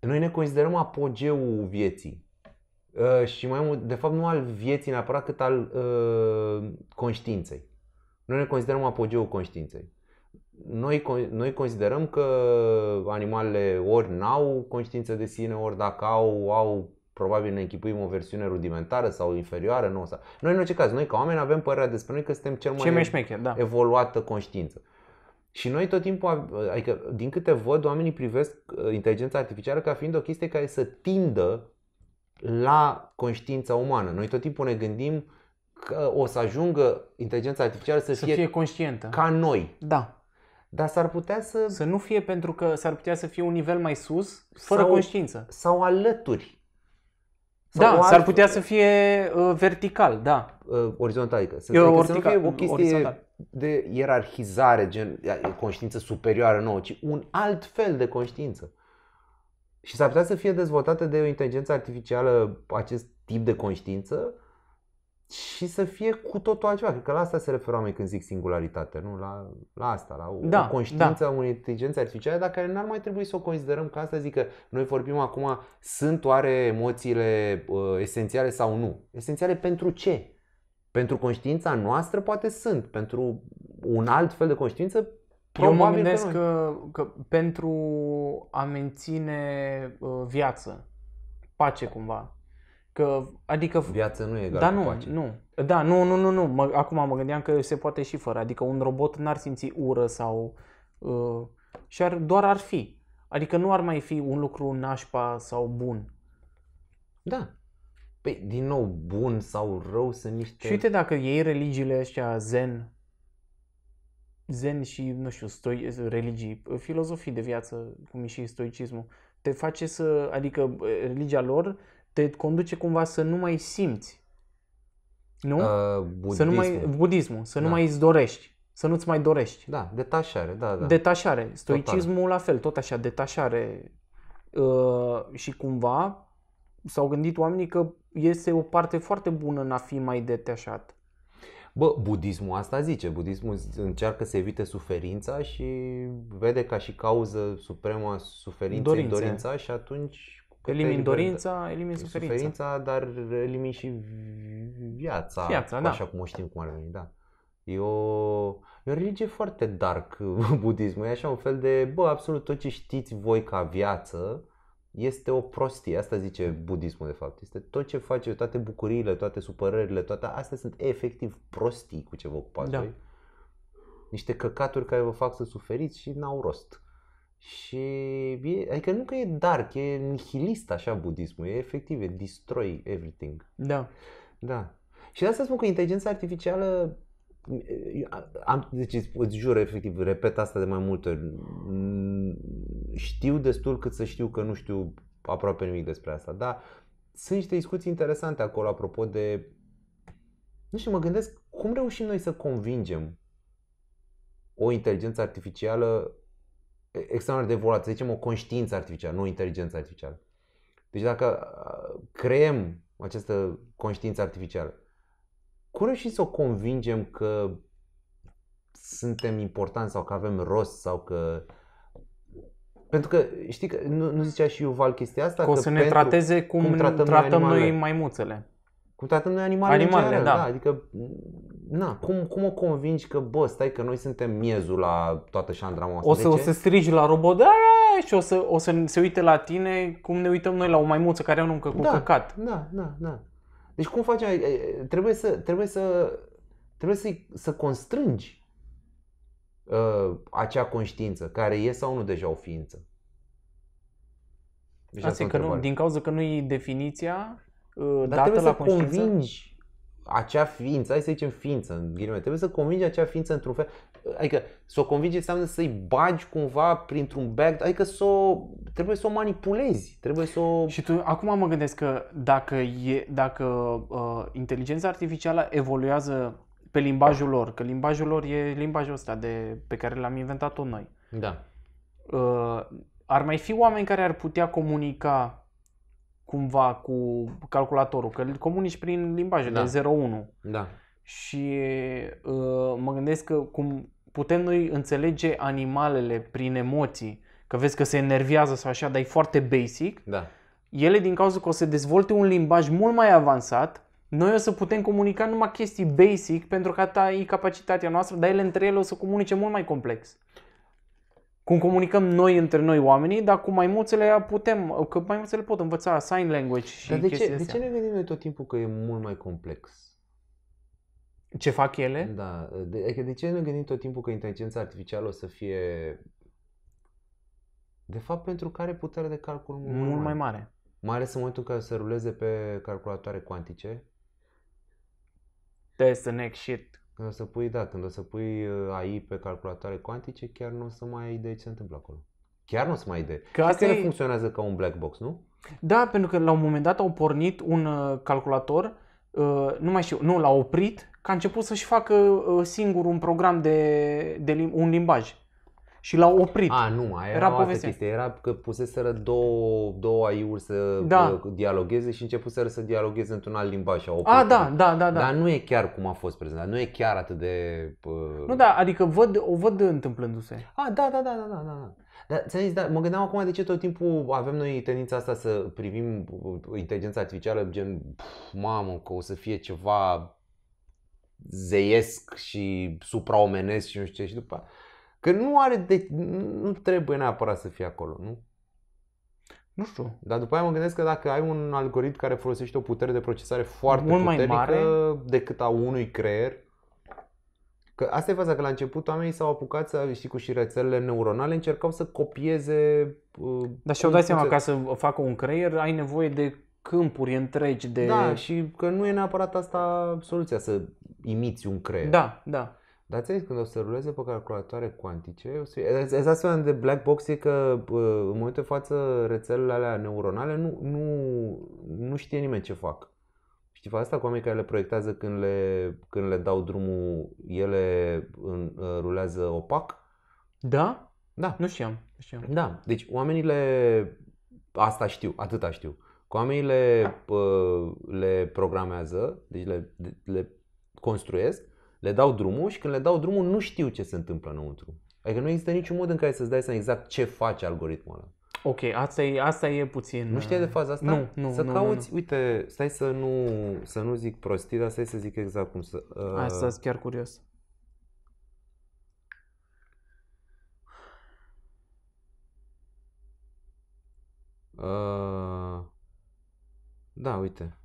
noi ne considerăm apogeul vieții. Uh, și mai mult, de fapt, nu al vieții neapărat, cât al uh, conștiinței. Noi ne considerăm apogeul conștiinței noi, noi considerăm că animalele ori n-au conștiință de sine, ori dacă au, au probabil ne închipuim o versiune rudimentară sau inferioară. Nu, sau... Noi, în orice caz, noi ca oameni avem părerea despre noi că suntem cel mai, mai șmecher, da. evoluată conștiință. Și noi tot timpul, adică din câte văd, oamenii privesc uh, inteligența artificială ca fiind o chestie care să tindă la conștiința umană. Noi tot timpul ne gândim că o să ajungă inteligența artificială să, să fie, fie conștientă. Ca noi. Da. Dar s-ar putea să... Să nu fie pentru că s-ar putea să fie un nivel mai sus, fără sau, conștiință. Sau alături. Sau da, s-ar putea să fie uh, vertical, da. Uh, orizontal, adică. Să, Eu, să nu fie o chestie orizontal. de ierarhizare, gen conștiință superioară nouă, ci un alt fel de conștiință. Și s-ar putea să fie dezvoltată de o inteligență artificială acest tip de conștiință și să fie cu totul altceva. Cred că la asta se referă oamenii când zic singularitate, nu? La, la asta, la o, da, o conștiință, da. o inteligență artificială, dar care n-ar mai trebui să o considerăm ca asta zic că noi vorbim acum, sunt oare emoțiile uh, esențiale sau nu? Esențiale pentru ce? Pentru conștiința noastră poate sunt, pentru un alt fel de conștiință eu mă gândesc că, că, că pentru a menține uh, viață, pace cumva, Că, adică... Viața nu e egală da, nu, pace. nu. Da, nu, nu, nu, nu. Mă, acum mă gândeam că se poate și fără. Adică un robot n-ar simți ură sau... Uh, și ar, doar ar fi. Adică nu ar mai fi un lucru nașpa sau bun. Da. Păi, din nou, bun sau rău sunt niște... Și uite dacă ei religiile astea zen, zen și, nu știu, stoi, religii, filozofii de viață, cum e și stoicismul, te face să, adică religia lor te conduce cumva să nu mai simți. Nu? Uh, budismul. Să nu mai, budismul, să da. nu mai îți dorești, să nu-ți mai dorești. Da, detașare, da, da. Detașare. Stoicismul Total. la fel, tot așa, detașare. Uh, și cumva s-au gândit oamenii că este o parte foarte bună în a fi mai detașat. Bă, budismul asta zice, budismul încearcă să evite suferința și vede ca și cauză supremă a suferinței dorința și atunci Elimini dorința, elimini suferința. Suferința, dar elimini și viața, viața da. așa cum o știm cum ar veni, da. E o, e o religie foarte dark, budismul. E așa un fel de, bă, absolut tot ce știți voi ca viață este o prostie. Asta zice budismul, de fapt. Este tot ce face, toate bucuriile, toate supărările, toate astea sunt efectiv prostii cu ce vă ocupați da. voi. Niște căcaturi care vă fac să suferiți și n-au rost. Și e, adică nu că e dark, e nihilist așa budismul, e efectiv, e destroy everything. Da. Da. Și de asta spun că inteligența artificială am, deci îți jur, efectiv, repet asta de mai multe ori. Știu destul cât să știu că nu știu aproape nimic despre asta, dar sunt niște discuții interesante acolo apropo de... Nu știu, mă gândesc cum reușim noi să convingem o inteligență artificială extraordinar de volat, să zicem o conștiință artificială, nu o inteligență artificială. Deci dacă creăm această conștiință artificială, cum reușim să o convingem că suntem importanți sau că avem rost sau că pentru că, știi, că nu, nu zicea și Val chestia asta? Că o să ne trateze cum, cum tratăm, tratăm noi, noi maimuțele. Cum tratăm noi animalele. Animalele, da. da. Adică na, cum, cum o convingi că, bă, stai că noi suntem miezul la toată șandrama asta? O să, o să strigi la robot, da, și o să, o să se uite la tine cum ne uităm noi la o maimuță care nu cu da, căcat. Da, da, da. Deci cum faci? Trebuie să, trebuie să, trebuie să, să constrângi uh, acea conștiință care e sau nu deja o ființă. Deci asta, asta e că nu, din cauza că nu e definiția uh, Dar dată la să conștiință. convingi acea ființă, hai să zicem ființă, în ghilimele, trebuie să convingi acea ființă într-un fel, adică să o convingi înseamnă să-i bagi cumva printr-un bag, adică să o, trebuie să o manipulezi, trebuie să o... Și tu, acum mă gândesc că dacă, e, dacă uh, inteligența artificială evoluează pe limbajul lor, că limbajul lor e limbajul ăsta de, pe care l-am inventat-o noi. Da. Uh, ar mai fi oameni care ar putea comunica cumva cu calculatorul, că îl comunici prin limbaje da. de 01. Da. Și uh, mă gândesc că cum putem noi înțelege animalele prin emoții, că vezi că se enervează sau așa, dar e foarte basic. Da. Ele din cauza că o să dezvolte un limbaj mult mai avansat, noi o să putem comunica numai chestii basic pentru că ta e capacitatea noastră, dar ele între ele o să comunice mult mai complex cum comunicăm noi între noi oamenii, dar cu maimuțele putem, că maimuțele pot învăța sign language și dar de ce, de ce ne gândim noi tot timpul că e mult mai complex? Ce fac ele? Da, de, adică de ce ne gândim tot timpul că inteligența artificială o să fie de fapt pentru care putere de calcul mult, mult mai, mai mare. Mai ales în momentul în care se ruleze pe calculatoare cuantice. That's the next shit când o să pui, da, când o să pui uh, AI pe calculatoare cuantice, chiar nu o să mai ai idee ce se întâmplă acolo. Chiar nu o să mai ai idee. Că asta e... funcționează ca un black box, nu? Da, pentru că la un moment dat au pornit un uh, calculator, uh, nu mai știu, nu, l-a oprit, că a început să-și facă singur un program de, de lim- un limbaj și l-au oprit. A, nu, aia era altă Chestie. Era că puseseră două, două aiuri să da. dialogueze și începuseră să dialogueze într-un alt limbaj și au oprit. A, da, da, da, da. Dar nu e chiar cum a fost prezentat, nu e chiar atât de... Uh... Nu, da, adică văd, o văd întâmplându-se. A, da, da, da, da, da, da. Dar zis, da, mă gândeam acum de ce tot timpul avem noi tendința asta să privim uh, inteligența artificială gen, pf, mamă, că o să fie ceva zeiesc și supraomenesc și nu știu ce și după aia Că nu are de... Deci, nu trebuie neapărat să fie acolo, nu? Nu știu. Dar după aia mă gândesc că dacă ai un algoritm care folosește o putere de procesare foarte Mult puternică mai mare decât a unui creier, Că asta e faza, că la început oamenii s-au apucat să, știi, cu și rețelele neuronale, încercau să copieze... Uh, Dar și-au dat seama, ca să facă un creier, ai nevoie de câmpuri întregi de... Da, și că nu e neapărat asta soluția, să imiți un creier. Da, da. Dar ți când o să ruleze pe calculatoare cuantice, o să... exact seama de black box e că în momentul de față rețelele alea neuronale nu, nu, nu știe nimeni ce fac. Știi asta cu oamenii care le proiectează când le, când le dau drumul, ele în, ă, rulează opac? Da? Da. Nu știam. Nu știam. Da. Deci oamenii le... Asta știu, atâta știu. Cu oamenii le, da. le programează, deci le, le construiesc le dau drumul și când le dau drumul nu știu ce se întâmplă înăuntru. Adică nu există niciun mod în care să-ți dai seama exact ce face algoritmul ăla. Ok, asta e, asta e puțin... Nu știi de uh, faza asta? Nu, nu, Să nu, cauți, nu, nu. uite, stai să nu, să nu zic prostii, dar stai să zic exact cum să... Uh... Asta sunt chiar curios. Uh... Da, uite.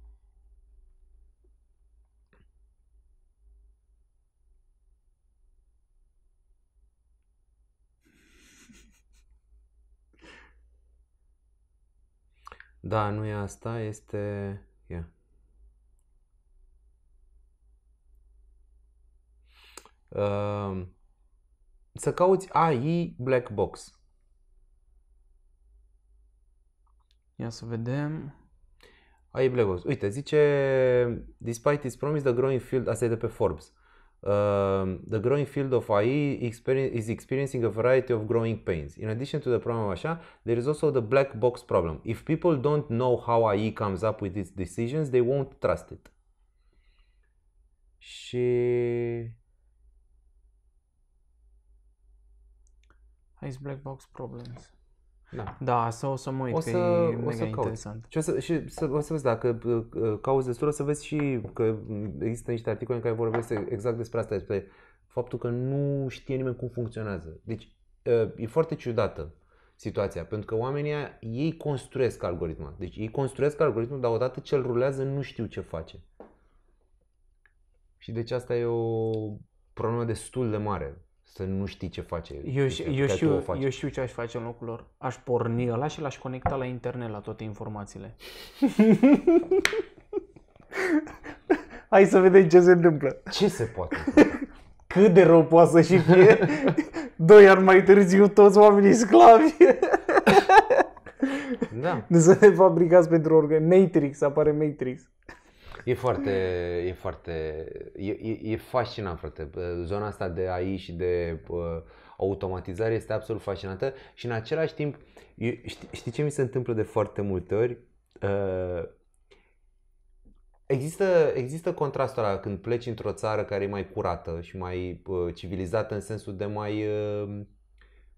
Da, nu e asta, este... ia Uh, să cauți AI Black Box. Ia să vedem. AI Black Box. Uite, zice, despite its promise, the growing field, asta e de pe Forbes. um, the growing field of AI experience, is experiencing a variety of growing pains. In addition to the problem of Asha, there is also the black box problem. If people don't know how AI comes up with its decisions, they won't trust it. Și... Hai black box problems. Da, da să o să mă uit, o să, că e o să mega interesant. Și o să, și să, o să vezi dacă uh, uh, cauți destul, o să vezi și că există niște articole în care vorbesc exact despre asta, despre faptul că nu știe nimeni cum funcționează. Deci uh, e foarte ciudată situația, pentru că oamenii ei construiesc algoritmul. Deci ei construiesc algoritmul, dar odată ce îl rulează nu știu ce face. Și deci asta e o problemă destul de mare să nu știi ce face. Eu, ce deci eu, știu, face. eu știu ce aș face în locul lor. Aș porni ăla și l-aș conecta la internet la toate informațiile. Hai să vedem ce se întâmplă. Ce se poate? Cât de rău poate să și fie? Doi ani mai târziu toți oamenii sclavi. da. Nu să ne fabricați pentru organ. Matrix, apare Matrix. E foarte, e foarte, e, e, fascinant, frate. Zona asta de AI și de uh, automatizare este absolut fascinantă și în același timp, eu, știi, știi ce mi se întâmplă de foarte multe ori? Uh, Există, există contrastul ăla când pleci într-o țară care e mai curată și mai uh, civilizată în sensul de mai, uh,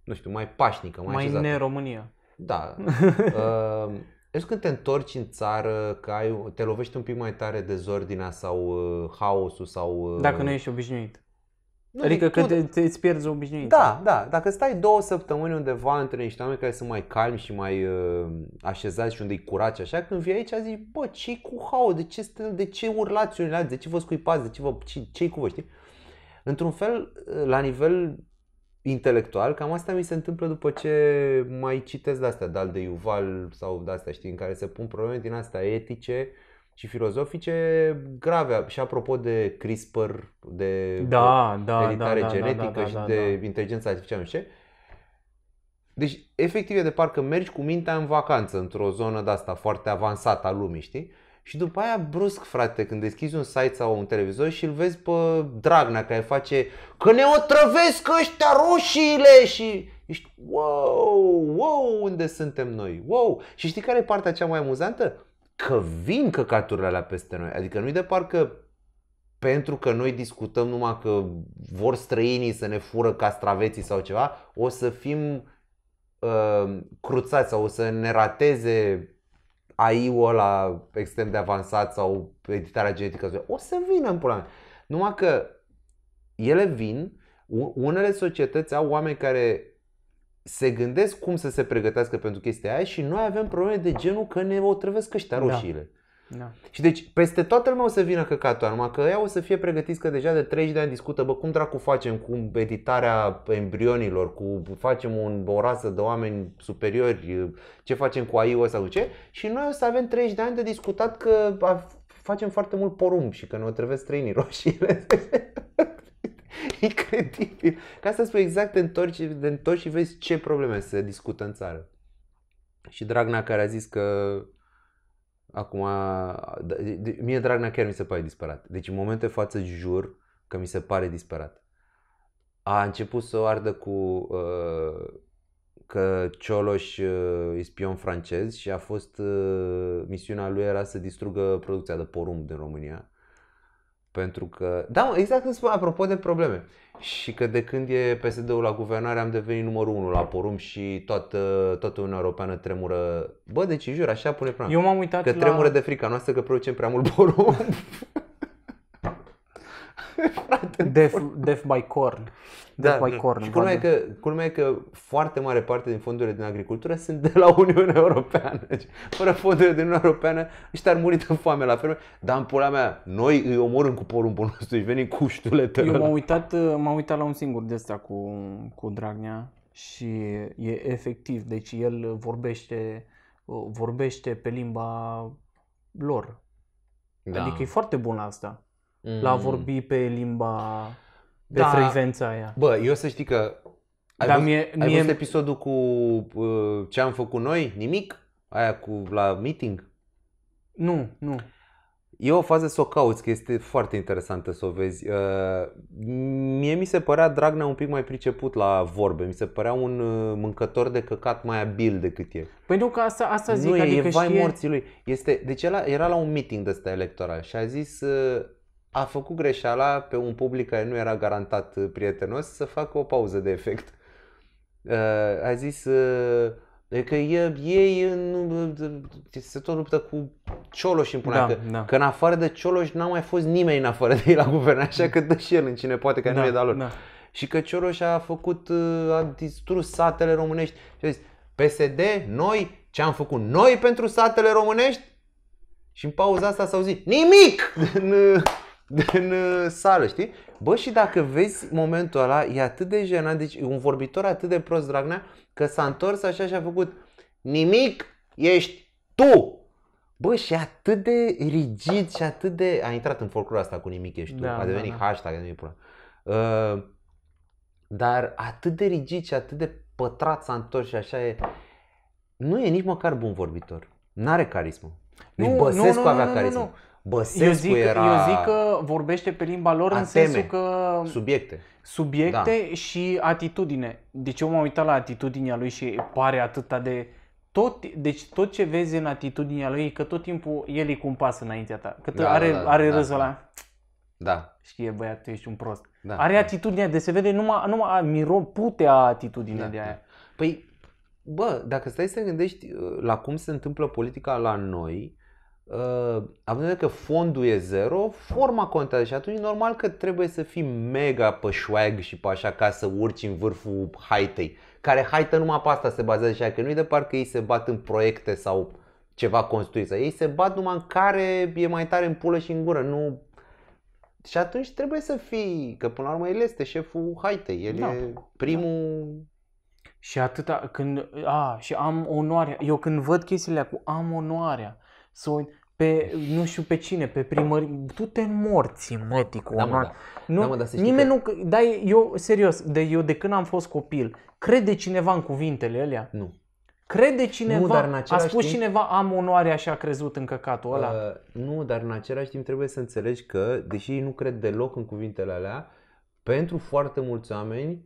nu știu, mai pașnică, mai Mai ne-România. Da. uh, Vezi când te întorci în țară, că ai, te lovești un pic mai tare dezordinea sau uh, haosul sau... Uh... Dacă nu ești obișnuit. Nu, adică când te, îți pierzi obișnuința. Da, da. Dacă stai două săptămâni undeva între niște oameni care sunt mai calmi și mai uh, așezați și unde e curați, așa, când vii aici zici, bă, ce cu haos? De ce, de ce urlați unii la De ce vă scuipați? De ce vă, ce cu voi? Știi? Într-un fel, la nivel intelectual, cam asta mi se întâmplă după ce mai citesc de-astea, de de Yuval sau de-astea, știi, în care se pun probleme din astea etice și filozofice grave. Și apropo de CRISPR, de da, da, da editare da, da, genetică da, da, da, și da, da, de da. inteligență artificială, nu știu Deci, efectiv, e de parcă mergi cu mintea în vacanță, într-o zonă de asta foarte avansată a lumii, știi? Și după aia, brusc, frate, când deschizi un site sau un televizor și îl vezi pe Dragnea care face că ne otrăvesc ăștia roșiile și ești wow, wow, unde suntem noi, wow. Și știi care e partea cea mai amuzantă? Că vin căcaturile alea peste noi. Adică nu-i de parcă pentru că noi discutăm numai că vor străinii să ne fură castraveții sau ceva, o să fim uh, cruțați sau o să ne rateze AI-ul ăla extrem de avansat sau editarea genetică, o să vină în pula mea. Numai că ele vin, unele societăți au oameni care se gândesc cum să se pregătească pentru chestia aia și noi avem probleme de genul că ne otrăvesc ăștia da. roșiile. Da. Și deci peste toată lumea o să vină căcatul numai că ea o să fie pregătiți că deja de 30 de ani discută, bă, cum dracu facem cu editarea embrionilor, cu facem un, o rasă de oameni superiori, ce facem cu AI-ul ăsta, ce și noi o să avem 30 de ani de discutat că facem foarte mult porumb și că ne trebuie străinii roșiile. Incredibil. Ca să spui exact, te întorci, te întorci și vezi ce probleme se discută în țară. Și Dragnea care a zis că Acum, da, de, de, mie Dragnea chiar mi se pare disperat. Deci în momente de față jur că mi se pare disperat. A început să o ardă cu uh, că Cioloș uh, e spion francez și a fost uh, misiunea lui era să distrugă producția de porumb din România pentru că, da, exact cum spun, apropo de probleme. Și că de când e PSD-ul la guvernare am devenit numărul 1 la porum și toată, toată Uniunea Europeană tremură. Bă, deci jur, așa pune problema. Eu m-am uitat că la... tremură de frica noastră că producem prea mult porumb. Def Def by corn. da, by da. corn. Și culmea e, că, culmea e că foarte mare parte din fondurile din agricultură sunt de la Uniunea Europeană. Deci, fără fondurile din Uniunea Europeană, ăștia ar muri de foame la ferme. Dar în pula mea, noi îi omorâm cu porumbul nostru, și venim cu ștuletele. Eu m-am uitat, uh, m-am uitat la un singur de ăsta cu, cu Dragnea și e efectiv. Deci el vorbește, uh, vorbește pe limba lor. Da. Adică e foarte bun asta mm. la a vorbi pe limba, pe da. frecvența aia. Bă, eu să știi că ai, văzut, mie, ai mie... văzut episodul cu uh, ce am făcut noi? Nimic? Aia cu la meeting? Nu, nu. E o fază să o cauți, că este foarte interesantă să o vezi. Uh, mie mi se părea Dragnea un pic mai priceput la vorbe, mi se părea un uh, mâncător de căcat mai abil decât e. Păi nu, că asta, asta zic, nu, adică e vai morții lui. Este, deci el era la un meeting de ăsta electoral și a zis, uh, a făcut greșeala pe un public care nu era garantat uh, prietenos să facă o pauză de efect. Uh, a zis uh, că ei nu, se tot luptă cu Cioloș în da, că, da. că în afară de Cioloș n-a mai fost nimeni în afară de ei la guvern, așa că dă și el în cine poate că da, nu e de lor. Da. Și că Cioloș a făcut, a distrus satele românești și a zis, PSD, noi, ce am făcut noi pentru satele românești? Și în pauza asta s-au zis, nimic! în uh, sală, știi? Bă, și dacă vezi momentul ăla, e atât de jenant, deci un vorbitor atât de prost, Dragnea, că s-a întors așa și a făcut nimic, ești tu! Bă, și atât de rigid și atât de... A intrat în folclorul asta cu nimic ești tu, da, a da, devenit da, da. hashtag, nu e Uh, dar atât de rigid și atât de pătrat s-a întors și așa e. Nu e nici măcar bun vorbitor. N-are carismă. Deci nu, nu, nu, nu, nu, nu, nu, carismă. Nu, nu. Băsescu eu zic, era... Eu zic că vorbește pe limba lor în în sensul că... Subiecte. Subiecte da. și atitudine. Deci eu m-am uitat la atitudinea lui și pare atâta de... Tot, deci tot ce vezi în atitudinea lui e că tot timpul el e cu un pas înaintea ta. Că da, are, da, da are da, râzul da. ăla. Da. Știe băiat, tu ești un prost. Da, are da. atitudinea de se vede numai, numai miro putea atitudinea da, de aia. Da. Păi, bă, dacă stai să gândești uh, la cum se întâmplă politica la noi, uh, având în că fondul e zero, forma contează și atunci normal că trebuie să fii mega pe swag și pe așa ca să urci în vârful haitei, care haită numai pe asta se bazează și că nu-i de parcă ei se bat în proiecte sau ceva construit, ei se bat numai în care e mai tare în pulă și în gură, nu și atunci trebuie să fii, că până la urmă el este șeful haitei, el da. e primul da. Și atâta, când, a, și am onoarea, eu când văd chestiile cu am onoarea, sunt pe nu știu pe cine, pe primări, tu te morți, măticu, da, mă, da. Nu, da, mă, dar nimeni că... nu, dar eu, serios, de, eu de când am fost copil, crede cineva în cuvintele alea? Nu. Crede cineva, nu, dar în a spus timp, cineva, am onoare așa crezut în căcatul ăla? Uh, nu, dar în același timp trebuie să înțelegi că, deși nu cred deloc în cuvintele alea, pentru foarte mulți oameni,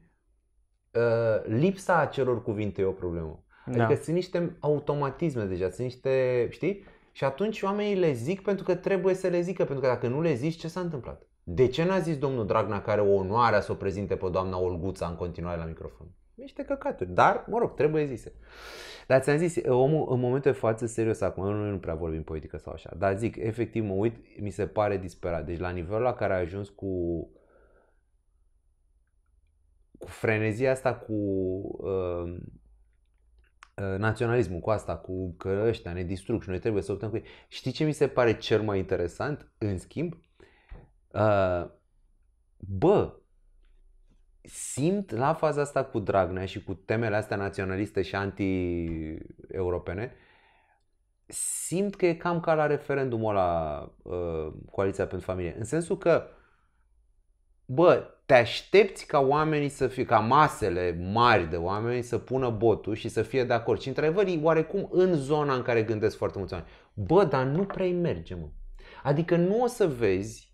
uh, lipsa acelor cuvinte e o problemă. Da. Adică sunt niște automatisme deja, sunt niște, știi? Și atunci oamenii le zic pentru că trebuie să le zică, pentru că dacă nu le zici, ce s-a întâmplat? De ce n-a zis domnul Dragnea, care o onoarea să o prezinte pe doamna Olguța în continuare la microfon? Niște căcaturi, dar, mă rog, trebuie zise. Dar ți-am zis, omul în momentul de față, serios, acum noi nu prea vorbim politică sau așa, dar zic, efectiv mă uit, mi se pare disperat. Deci la nivelul la care a ajuns cu cu frenezia asta, cu uh, Uh, naționalismul cu asta, cu că ăștia ne distrug și noi trebuie să optăm cu ei. Știi ce mi se pare cel mai interesant, în schimb? Uh, bă, simt la faza asta cu Dragnea și cu temele astea naționaliste și anti-europene, simt că e cam ca la referendumul la uh, Coaliția pentru Familie. În sensul că uh, bă, te aștepți ca oamenii să fie, ca masele mari de oameni să pună botul și să fie de acord. Și într-adevăr oarecum în zona în care gândesc foarte mulți oameni. Bă, dar nu prea merge, mă. Adică nu o să vezi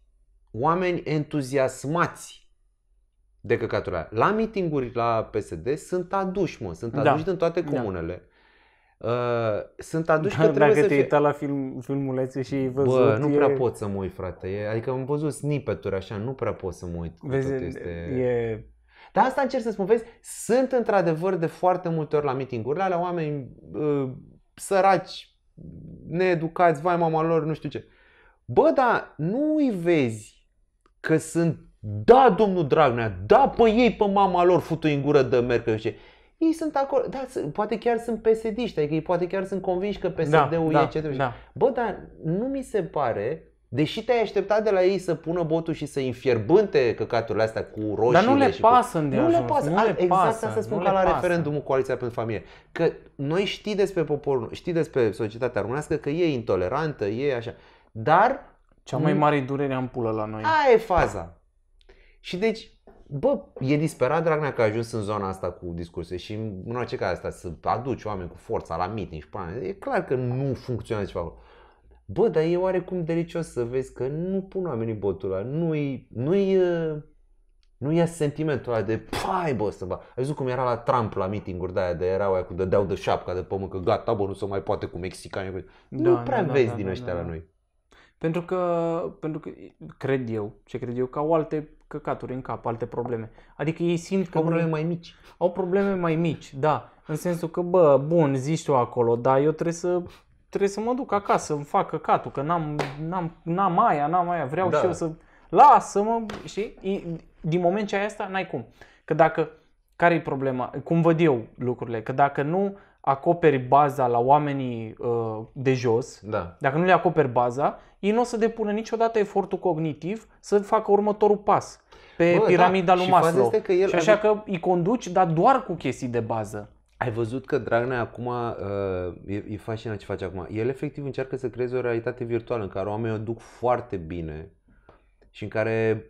oameni entuziasmați de căcatura. La mitinguri la PSD sunt aduși, mă, sunt da. aduși da. în toate comunele. Da Ă, sunt da, aduși că trebuie Dacă să te fie... la film, filmulețe și ai văzut... Bă, nu prea e... pot să mă uit, frate. E, adică am văzut snippet-uri așa, nu prea pot să mă uit. Vezi, este... e... Dar asta încerc să spun, vezi, sunt într-adevăr de foarte multe ori la meeting-urile alea oameni uh, săraci, needucați, vai mama lor, nu știu ce. Bă, dar nu îi vezi că sunt, da, domnul Dragnea, da, pe ei, pe mama lor, futu în gură de mercă ce ei sunt acolo, da, poate chiar sunt psd adică ei poate chiar sunt convinși că PSD-ul da, e da, etc. Da. Bă, dar nu mi se pare, deși te-ai așteptat de la ei să pună botul și să infierbânte căcaturile astea cu roșii. Dar nu le și pasă cu... în Nu le pasă. Nu A, exact le exact pasă, asta spun ca la pasă. referendumul Coaliția pentru Familie. Că noi știi despre poporul, știi despre societatea românească că e intolerantă, e așa. Dar... Cea mai mare durere am pulă la noi. Aia e faza. Și deci Bă, e disperat Dragnea că a ajuns în zona asta cu discurse și în orice caz asta să aduci oameni cu forța la meeting și până, e clar că nu funcționează ceva Bă, dar e oarecum delicios să vezi că nu pun oamenii botul ăla, nu-i, nu-i, uh, nu ia sentimentul ăla de pai bă să bă. Ai văzut cum era la Trump la meeting-uri de aia, de erau aia cu dădeau de șapca de pământ că gata bă nu se mai poate cu mexicanii. Da, nu da, prea da, vezi da, din da, ăștia da, la noi. Pentru că, pentru că cred eu, ce cred eu, că au alte căcaturi în cap, alte probleme. Adică ei simt că... Au probleme mai mici. Au probleme mai mici, da. În sensul că, bă, bun, zici tu acolo, dar eu trebuie să trebuie să mă duc acasă, îmi fac căcatul, că n-am, n-am, n-am aia, n-am aia, vreau da. și eu să... Lasă-mă, și Din moment ce ai asta, n-ai cum. Că dacă... Care-i problema? Cum văd eu lucrurile? Că dacă nu acoperi baza la oamenii uh, de jos, da. dacă nu le acoperi baza, ei nu o să depună niciodată efortul cognitiv să facă următorul pas pe Bă, da. piramida da. lui Maslow. Și, că el și așa vă... că îi conduci, dar doar cu chestii de bază. Ai văzut că Dragnea acum, uh, e, e fascinant ce face acum, el efectiv încearcă să creeze o realitate virtuală în care oamenii o duc foarte bine și în care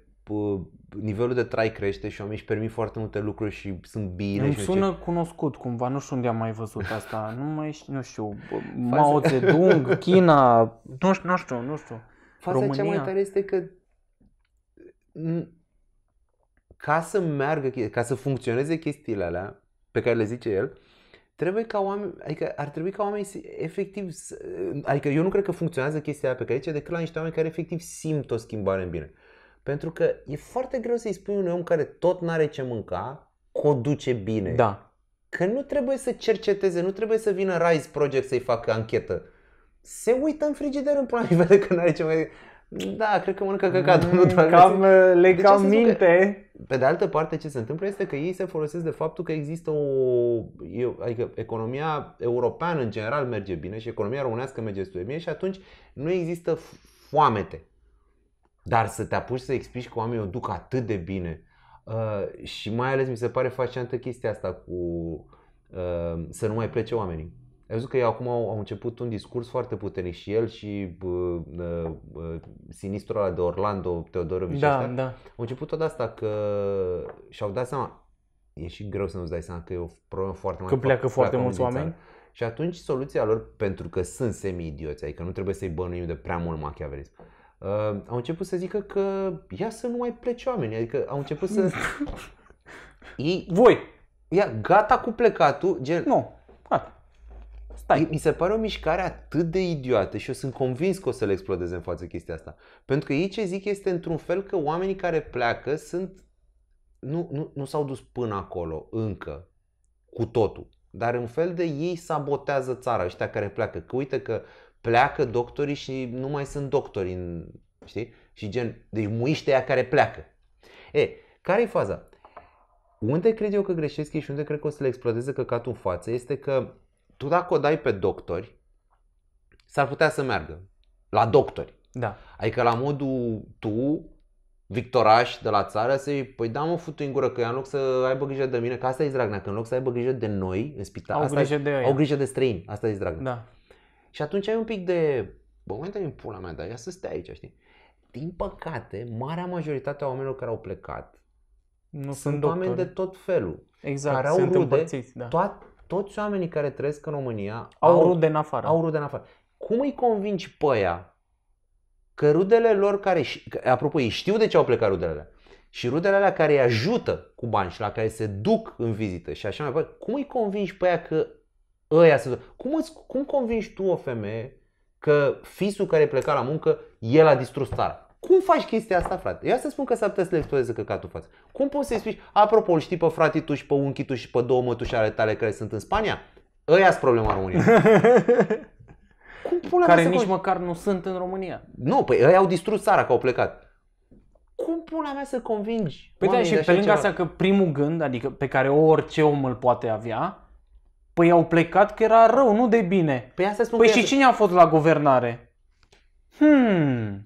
nivelul de trai crește și oamenii își permit foarte multe lucruri și sunt bine. Îmi și sună ce... cunoscut cumva, nu știu unde am mai văzut asta, nu mai nu știu, Mao Zedong, China, nu știu, nu știu, nu știu. Fața România. cea mai tare este că ca să meargă, ca să funcționeze chestiile alea pe care le zice el, trebuie ca oameni, adică ar trebui ca oamenii efectiv, adică eu nu cred că funcționează chestia pe care zice decât la niște oameni care efectiv simt o schimbare în bine. Pentru că e foarte greu să-i spui unui om care tot n-are ce mânca că o duce bine. Da. Că nu trebuie să cerceteze, nu trebuie să vină Rise Project să-i facă anchetă. Se uită în frigider în pula vede că n are ce mai... Da, cred că mănâncă căcat. Mm, nu cam, le de cam minte. Că, pe de altă parte, ce se întâmplă este că ei se folosesc de faptul că există o... adică economia europeană în general merge bine și economia românească merge spre bine și atunci nu există foamete. Dar să te apuci să explici că oamenii o duc atât de bine uh, și mai ales mi se pare fascinantă chestia asta cu uh, să nu mai plece oamenii. Ai văzut că ei acum au, au început un discurs foarte puternic și el și uh, uh, sinistrul ăla de Orlando, Teodorovici da, da. au început tot asta că și-au dat seama, e și greu să nu-ți dai seama că e o problemă foarte mare. Că pleacă foarte mulți oameni. Și atunci soluția lor, pentru că sunt semi-idioți, adică nu trebuie să-i bănuim de prea mult machiavelism, uh, au început să zică că ia să nu mai plece oameni, adică au început să... Ei, Voi! Ia, gata cu plecatul, gen... Nu, gata. Stai. Mi se pare o mișcare atât de idiotă și eu sunt convins că o să le explodeze în față chestia asta. Pentru că ei ce zic este într-un fel că oamenii care pleacă sunt nu, nu, nu s-au dus până acolo încă, cu totul. Dar în fel de ei sabotează țara, ăștia care pleacă. Că uite că pleacă doctorii și nu mai sunt doctori, în, știi? Și gen, deci muiște aia care pleacă. E, care e faza? Unde cred eu că greșesc și unde cred că o să le explodeze căcatul în față este că tu dacă o dai pe doctori, s-ar putea să meargă la doctori. Da. Adică la modul tu, Victoraș de la țară, să-i, păi da mă, futu în gură că în loc să aibă grijă de mine, că asta e Dragnea, că în loc să aibă grijă de noi în spital, au, asta grijă, e, de au grijă de străini, asta e Dragnea. Da. Și atunci ai un pic de, bă, uite în pula mea, dar ia să stai aici, știi? Din păcate, marea majoritate a oamenilor care au plecat nu sunt, sunt oameni de tot felul. Exact, care au sunt rude, da. toat, toți oamenii care trăiesc în România au, au rude în afară. Au rude în afară. Cum îi convingi pe aia că rudele lor care, apropo, ei știu de ce au plecat rudele alea, și rudele alea care îi ajută cu bani și la care se duc în vizită și așa mai departe, cum îi convingi pe aia că Ăia se... Cum, îți, cum convingi tu o femeie că fisul care pleca la muncă, el a distrus țara? Cum faci chestia asta, frate? Eu să spun că s-ar putea să le explodeze căcatul față. Cum poți să-i spui, apropo, îl știi pe frate tu și pe unchi tu și pe două mătuși ale tale care sunt în Spania? ăia sunt problema României. Cum pula care nici convingi? măcar nu sunt în România. Nu, păi ei au distrus țara că au plecat. Cum pula mea să convingi? Păi da, și pe lângă asta că primul gând, adică pe care orice om îl poate avea, Păi au plecat că era rău, nu de bine. Păi, asta spun păi și cine a fost la guvernare? Hmm.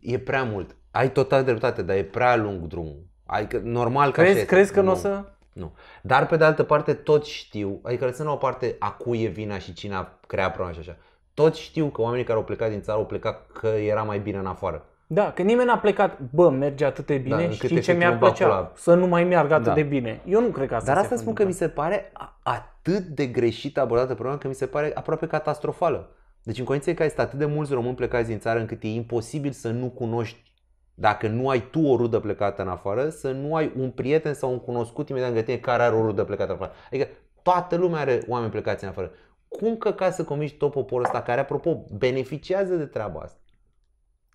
E prea mult. Ai total dreptate, dar e prea lung drumul. Adică normal că Crezi, crezi că nu o să... Nu. Dar pe de altă parte toți știu, adică să la o parte a cui e vina și cine a creat problema și așa, toți știu că oamenii care au plecat din țară au plecat că era mai bine în afară. Da, că nimeni n-a plecat, bă, merge atât de da, bine, da, știi ce mi-ar plăcea? La... Să nu mai meargă atât da. de bine. Eu nu cred că asta Dar asta spun că mi se pare atât de greșit abordată problema, că mi se pare aproape catastrofală. Deci în condiție că care sunt atât de mulți români plecați din țară încât e imposibil să nu cunoști dacă nu ai tu o rudă plecată în afară, să nu ai un prieten sau un cunoscut imediat în tine care are o rudă plecată în afară. Adică toată lumea are oameni plecați în afară. Cum că ca să comiști tot poporul ăsta care, apropo, beneficiază de treaba asta?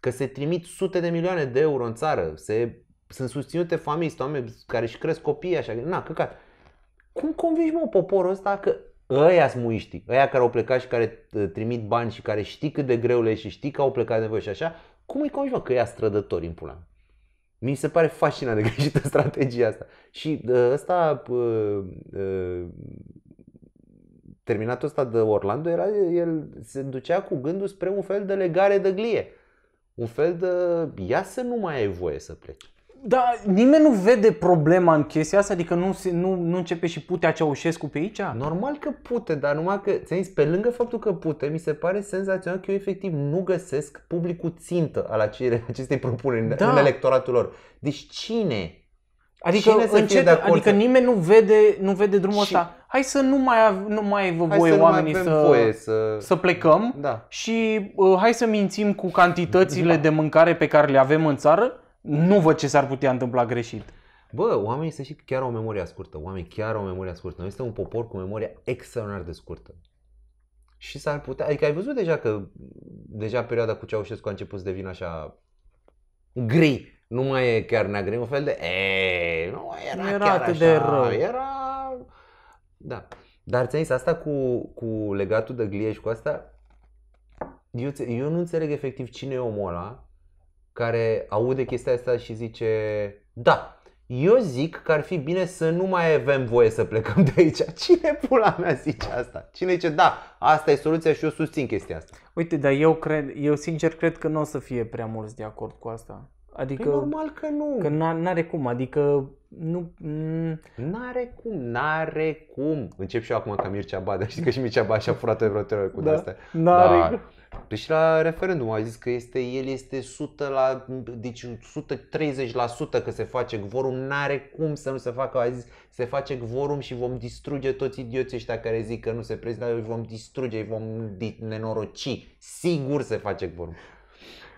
că se trimit sute de milioane de euro în țară, se, sunt susținute familii, oameni care își cresc copiii, așa, na, căcat. Cum convingi, mă, poporul ăsta că ăia sunt muiștii, ăia care au plecat și care ă, trimit bani și care știi cât de greu le e și știi că au plecat de voi și așa, cum îi convingi, mă, că ăia strădători în pula mi se pare fascinant de greșită strategia asta. Și ă, ăsta, ă, terminatul ăsta de Orlando, era, el se ducea cu gândul spre un fel de legare de glie un fel de ia să nu mai ai voie să pleci. Da, nimeni nu vede problema în chestia asta, adică nu, nu, nu începe și putea Ceaușescu pe aici? Normal că pute, dar numai că, ți pe lângă faptul că pute, mi se pare senzațional că eu efectiv nu găsesc publicul țintă al acestei propuneri da. în electoratul lor. Deci cine Adică, Cine încet, de acord adică nimeni nu vede, nu vede drumul și... ăsta. Hai să nu mai, nu mai vă voie hai să oamenii să, voie să... să plecăm da. și uh, hai să mințim cu cantitățile da. de mâncare pe care le avem în țară. Nu văd ce s-ar putea întâmpla greșit. Bă, oamenii să știi că chiar o memorie scurtă. Oamenii chiar o memorie scurtă. Noi suntem un popor cu memoria extraordinar de scurtă. Și s-ar putea, adică ai văzut deja că deja perioada cu Ceaușescu a început să devină așa grei nu mai e chiar neagră, un fel de e, nu mai era, era chiar atât așa, de rău. Era... Da. Dar ți-am zis, asta cu, cu legatul de glie și cu asta, eu, eu nu înțeleg efectiv cine e omul ăla care aude chestia asta și zice, da, eu zic că ar fi bine să nu mai avem voie să plecăm de aici. Cine pula mea zice asta? Cine zice, da, asta e soluția și eu susțin chestia asta? Uite, dar eu cred, eu sincer cred că nu o să fie prea mulți de acord cu asta. Adică, păi normal că nu. Că n-are cum, adică nu... N-are cum, n-are cum. Încep și eu acum ca Mircea Badea, știi că și Mircea Badea și-a furat vreo trei cu da. astea. N-are da. Deci la referendum a zis că este, el este 100 la, deci 130% că se face vorum, n-are cum să nu se facă, a zis se face vorum și vom distruge toți idioții ăștia care zic că nu se prezintă, vom distruge, îi vom nenoroci, sigur se face vorum.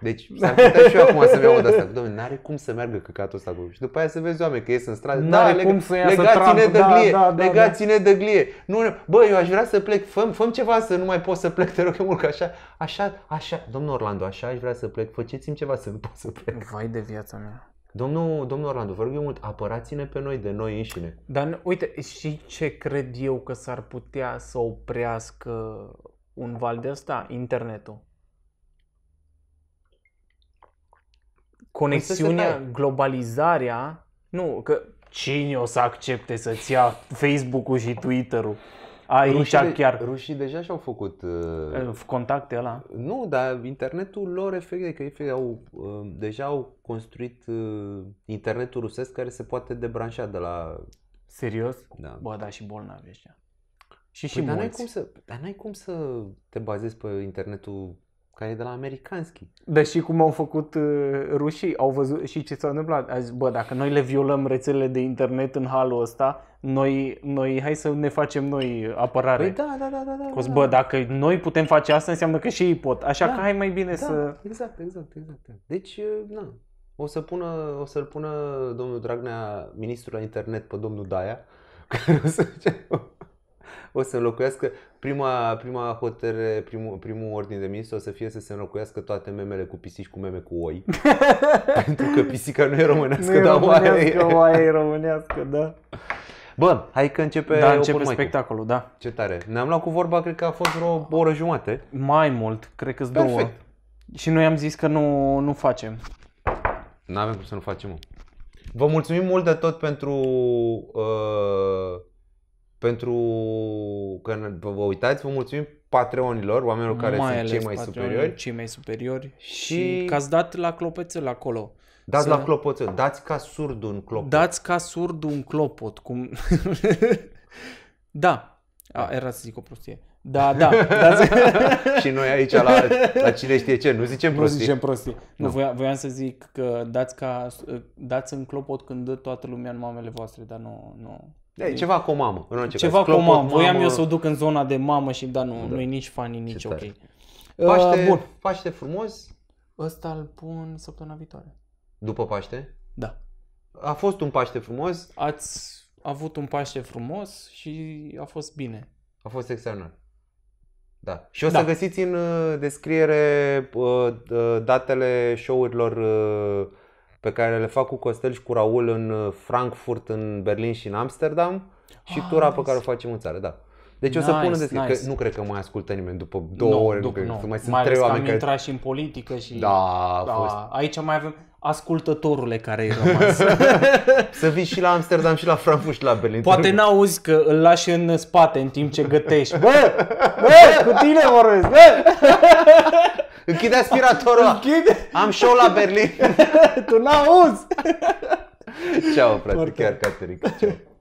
Deci s-ar putea și eu acum să-mi aud asta. domnule. n-are cum să meargă căcatul ăsta acolo. Și după aia să vezi oameni că ies în stradă. N-are da, cum să iasă legați-ne da, da, da, da, legați-ne da. glie. Nu, bă, eu aș vrea să plec, făm, făm ceva să nu mai pot să plec, te rog eu urc așa, așa, așa, domnul Orlando, așa aș vrea să plec, făceți mi ceva să nu pot să plec. Vai de viața mea. Domnul, domnul Orlando, vă rog eu mult, apărați-ne pe noi de noi înșine. Dar uite, și ce cred eu că s-ar putea să oprească un val de asta? Internetul. conexiunea, globalizarea, nu, că cine o să accepte să-ți ia Facebook-ul și Twitter-ul? Aici rușii de, chiar. Rușii deja și-au făcut... Uh, eh, Contacte ăla? Nu, dar internetul lor, efectiv, că ei au, uh, deja au construit uh, internetul rusesc care se poate debranșa de la... Serios? Da. Bă, da, și bolnavi ăștia. Și păi și dar mulți. n-ai, cum să, dar n-ai cum să te bazezi pe internetul care e de la americanski. Dar și cum au făcut uh, rușii, au văzut și ce s-a întâmplat. A zis, bă, dacă noi le violăm rețelele de internet în halul ăsta, noi, noi hai să ne facem noi apărare. Păi da, da, da, da. da Cos, da. bă, dacă noi putem face asta, înseamnă că și ei pot. Așa da, că hai mai bine da, să... Exact, exact, exact. Deci, uh, na, o să pună, o să-l pună domnul Dragnea, ministrul la internet, pe domnul Daia, care o să... o să înlocuiască prima, prima hotărâre, primul, primul ordin de ministru o să fie să se înlocuiască toate memele cu pisici cu meme cu oi. Pentru că pisica nu e românească, oaia e dar românească, oaia e românească, da. Bă, hai că începe, da, începe spectacolul, da. Ce tare. Ne-am luat cu vorba, cred că a fost vreo oră jumate. Mai mult, cred că s-a două. Și noi am zis că nu, nu facem. N-avem cum să nu facem, Vă mulțumim mult de tot pentru uh, pentru că vă uitați, vă mulțumim patreonilor, oamenilor care mai sunt cei mai superiori. Cei mai superiori și, și că ați dat la clopețel acolo. Dați să... la clopoțel, dați ca surd un clopot. Dați ca surd un clopot, cum... da, A, da. era să zic o prostie. Da, da. Dați... și noi aici la, la cine știe ce, nu zicem prostii. Nu zicem prostii. Nu, nu voiam, voiam să zic că dați, ca, dați în clopot când dă toată lumea în mamele voastre, dar nu... nu da, e ceva cu o mamă, în orice Ceva caz. cu o mamă. Voiam eu să o duc în zona de mamă și da, nu, da. nu e nici fani, nici ok. Paște, uh, bun. Paște frumos. Ăsta îl pun săptămâna viitoare. După Paște? Da. A fost un Paște frumos. Ați avut un Paște frumos și a fost bine. A fost extraordinar. Da. Și o să da. găsiți în uh, descriere uh, uh, datele show-urilor pe care le fac cu Costel și cu Raul în uh, Frankfurt, în Berlin și în Amsterdam și ah, tura nice. pe care o facem în țară, da. Deci nice, o să pun deschis, nice. că nu cred că mai ascultă nimeni după două no, ore, nu cred, mai sunt mai trei oameni am care... intrat și în politică și... Da, da, fost. Aici mai avem ascultătorule care e rămas. să vii și la Amsterdam și la Frankfurt și la Berlin. Poate n-auzi că îl lași în spate în timp ce gătești. Bă, bă, cu tine vorbesc, bă! Închide aspiratorul Închide. Am show la Berlin. tu n-auzi. Ceau, frate, Foarte. chiar Caterica, ceau.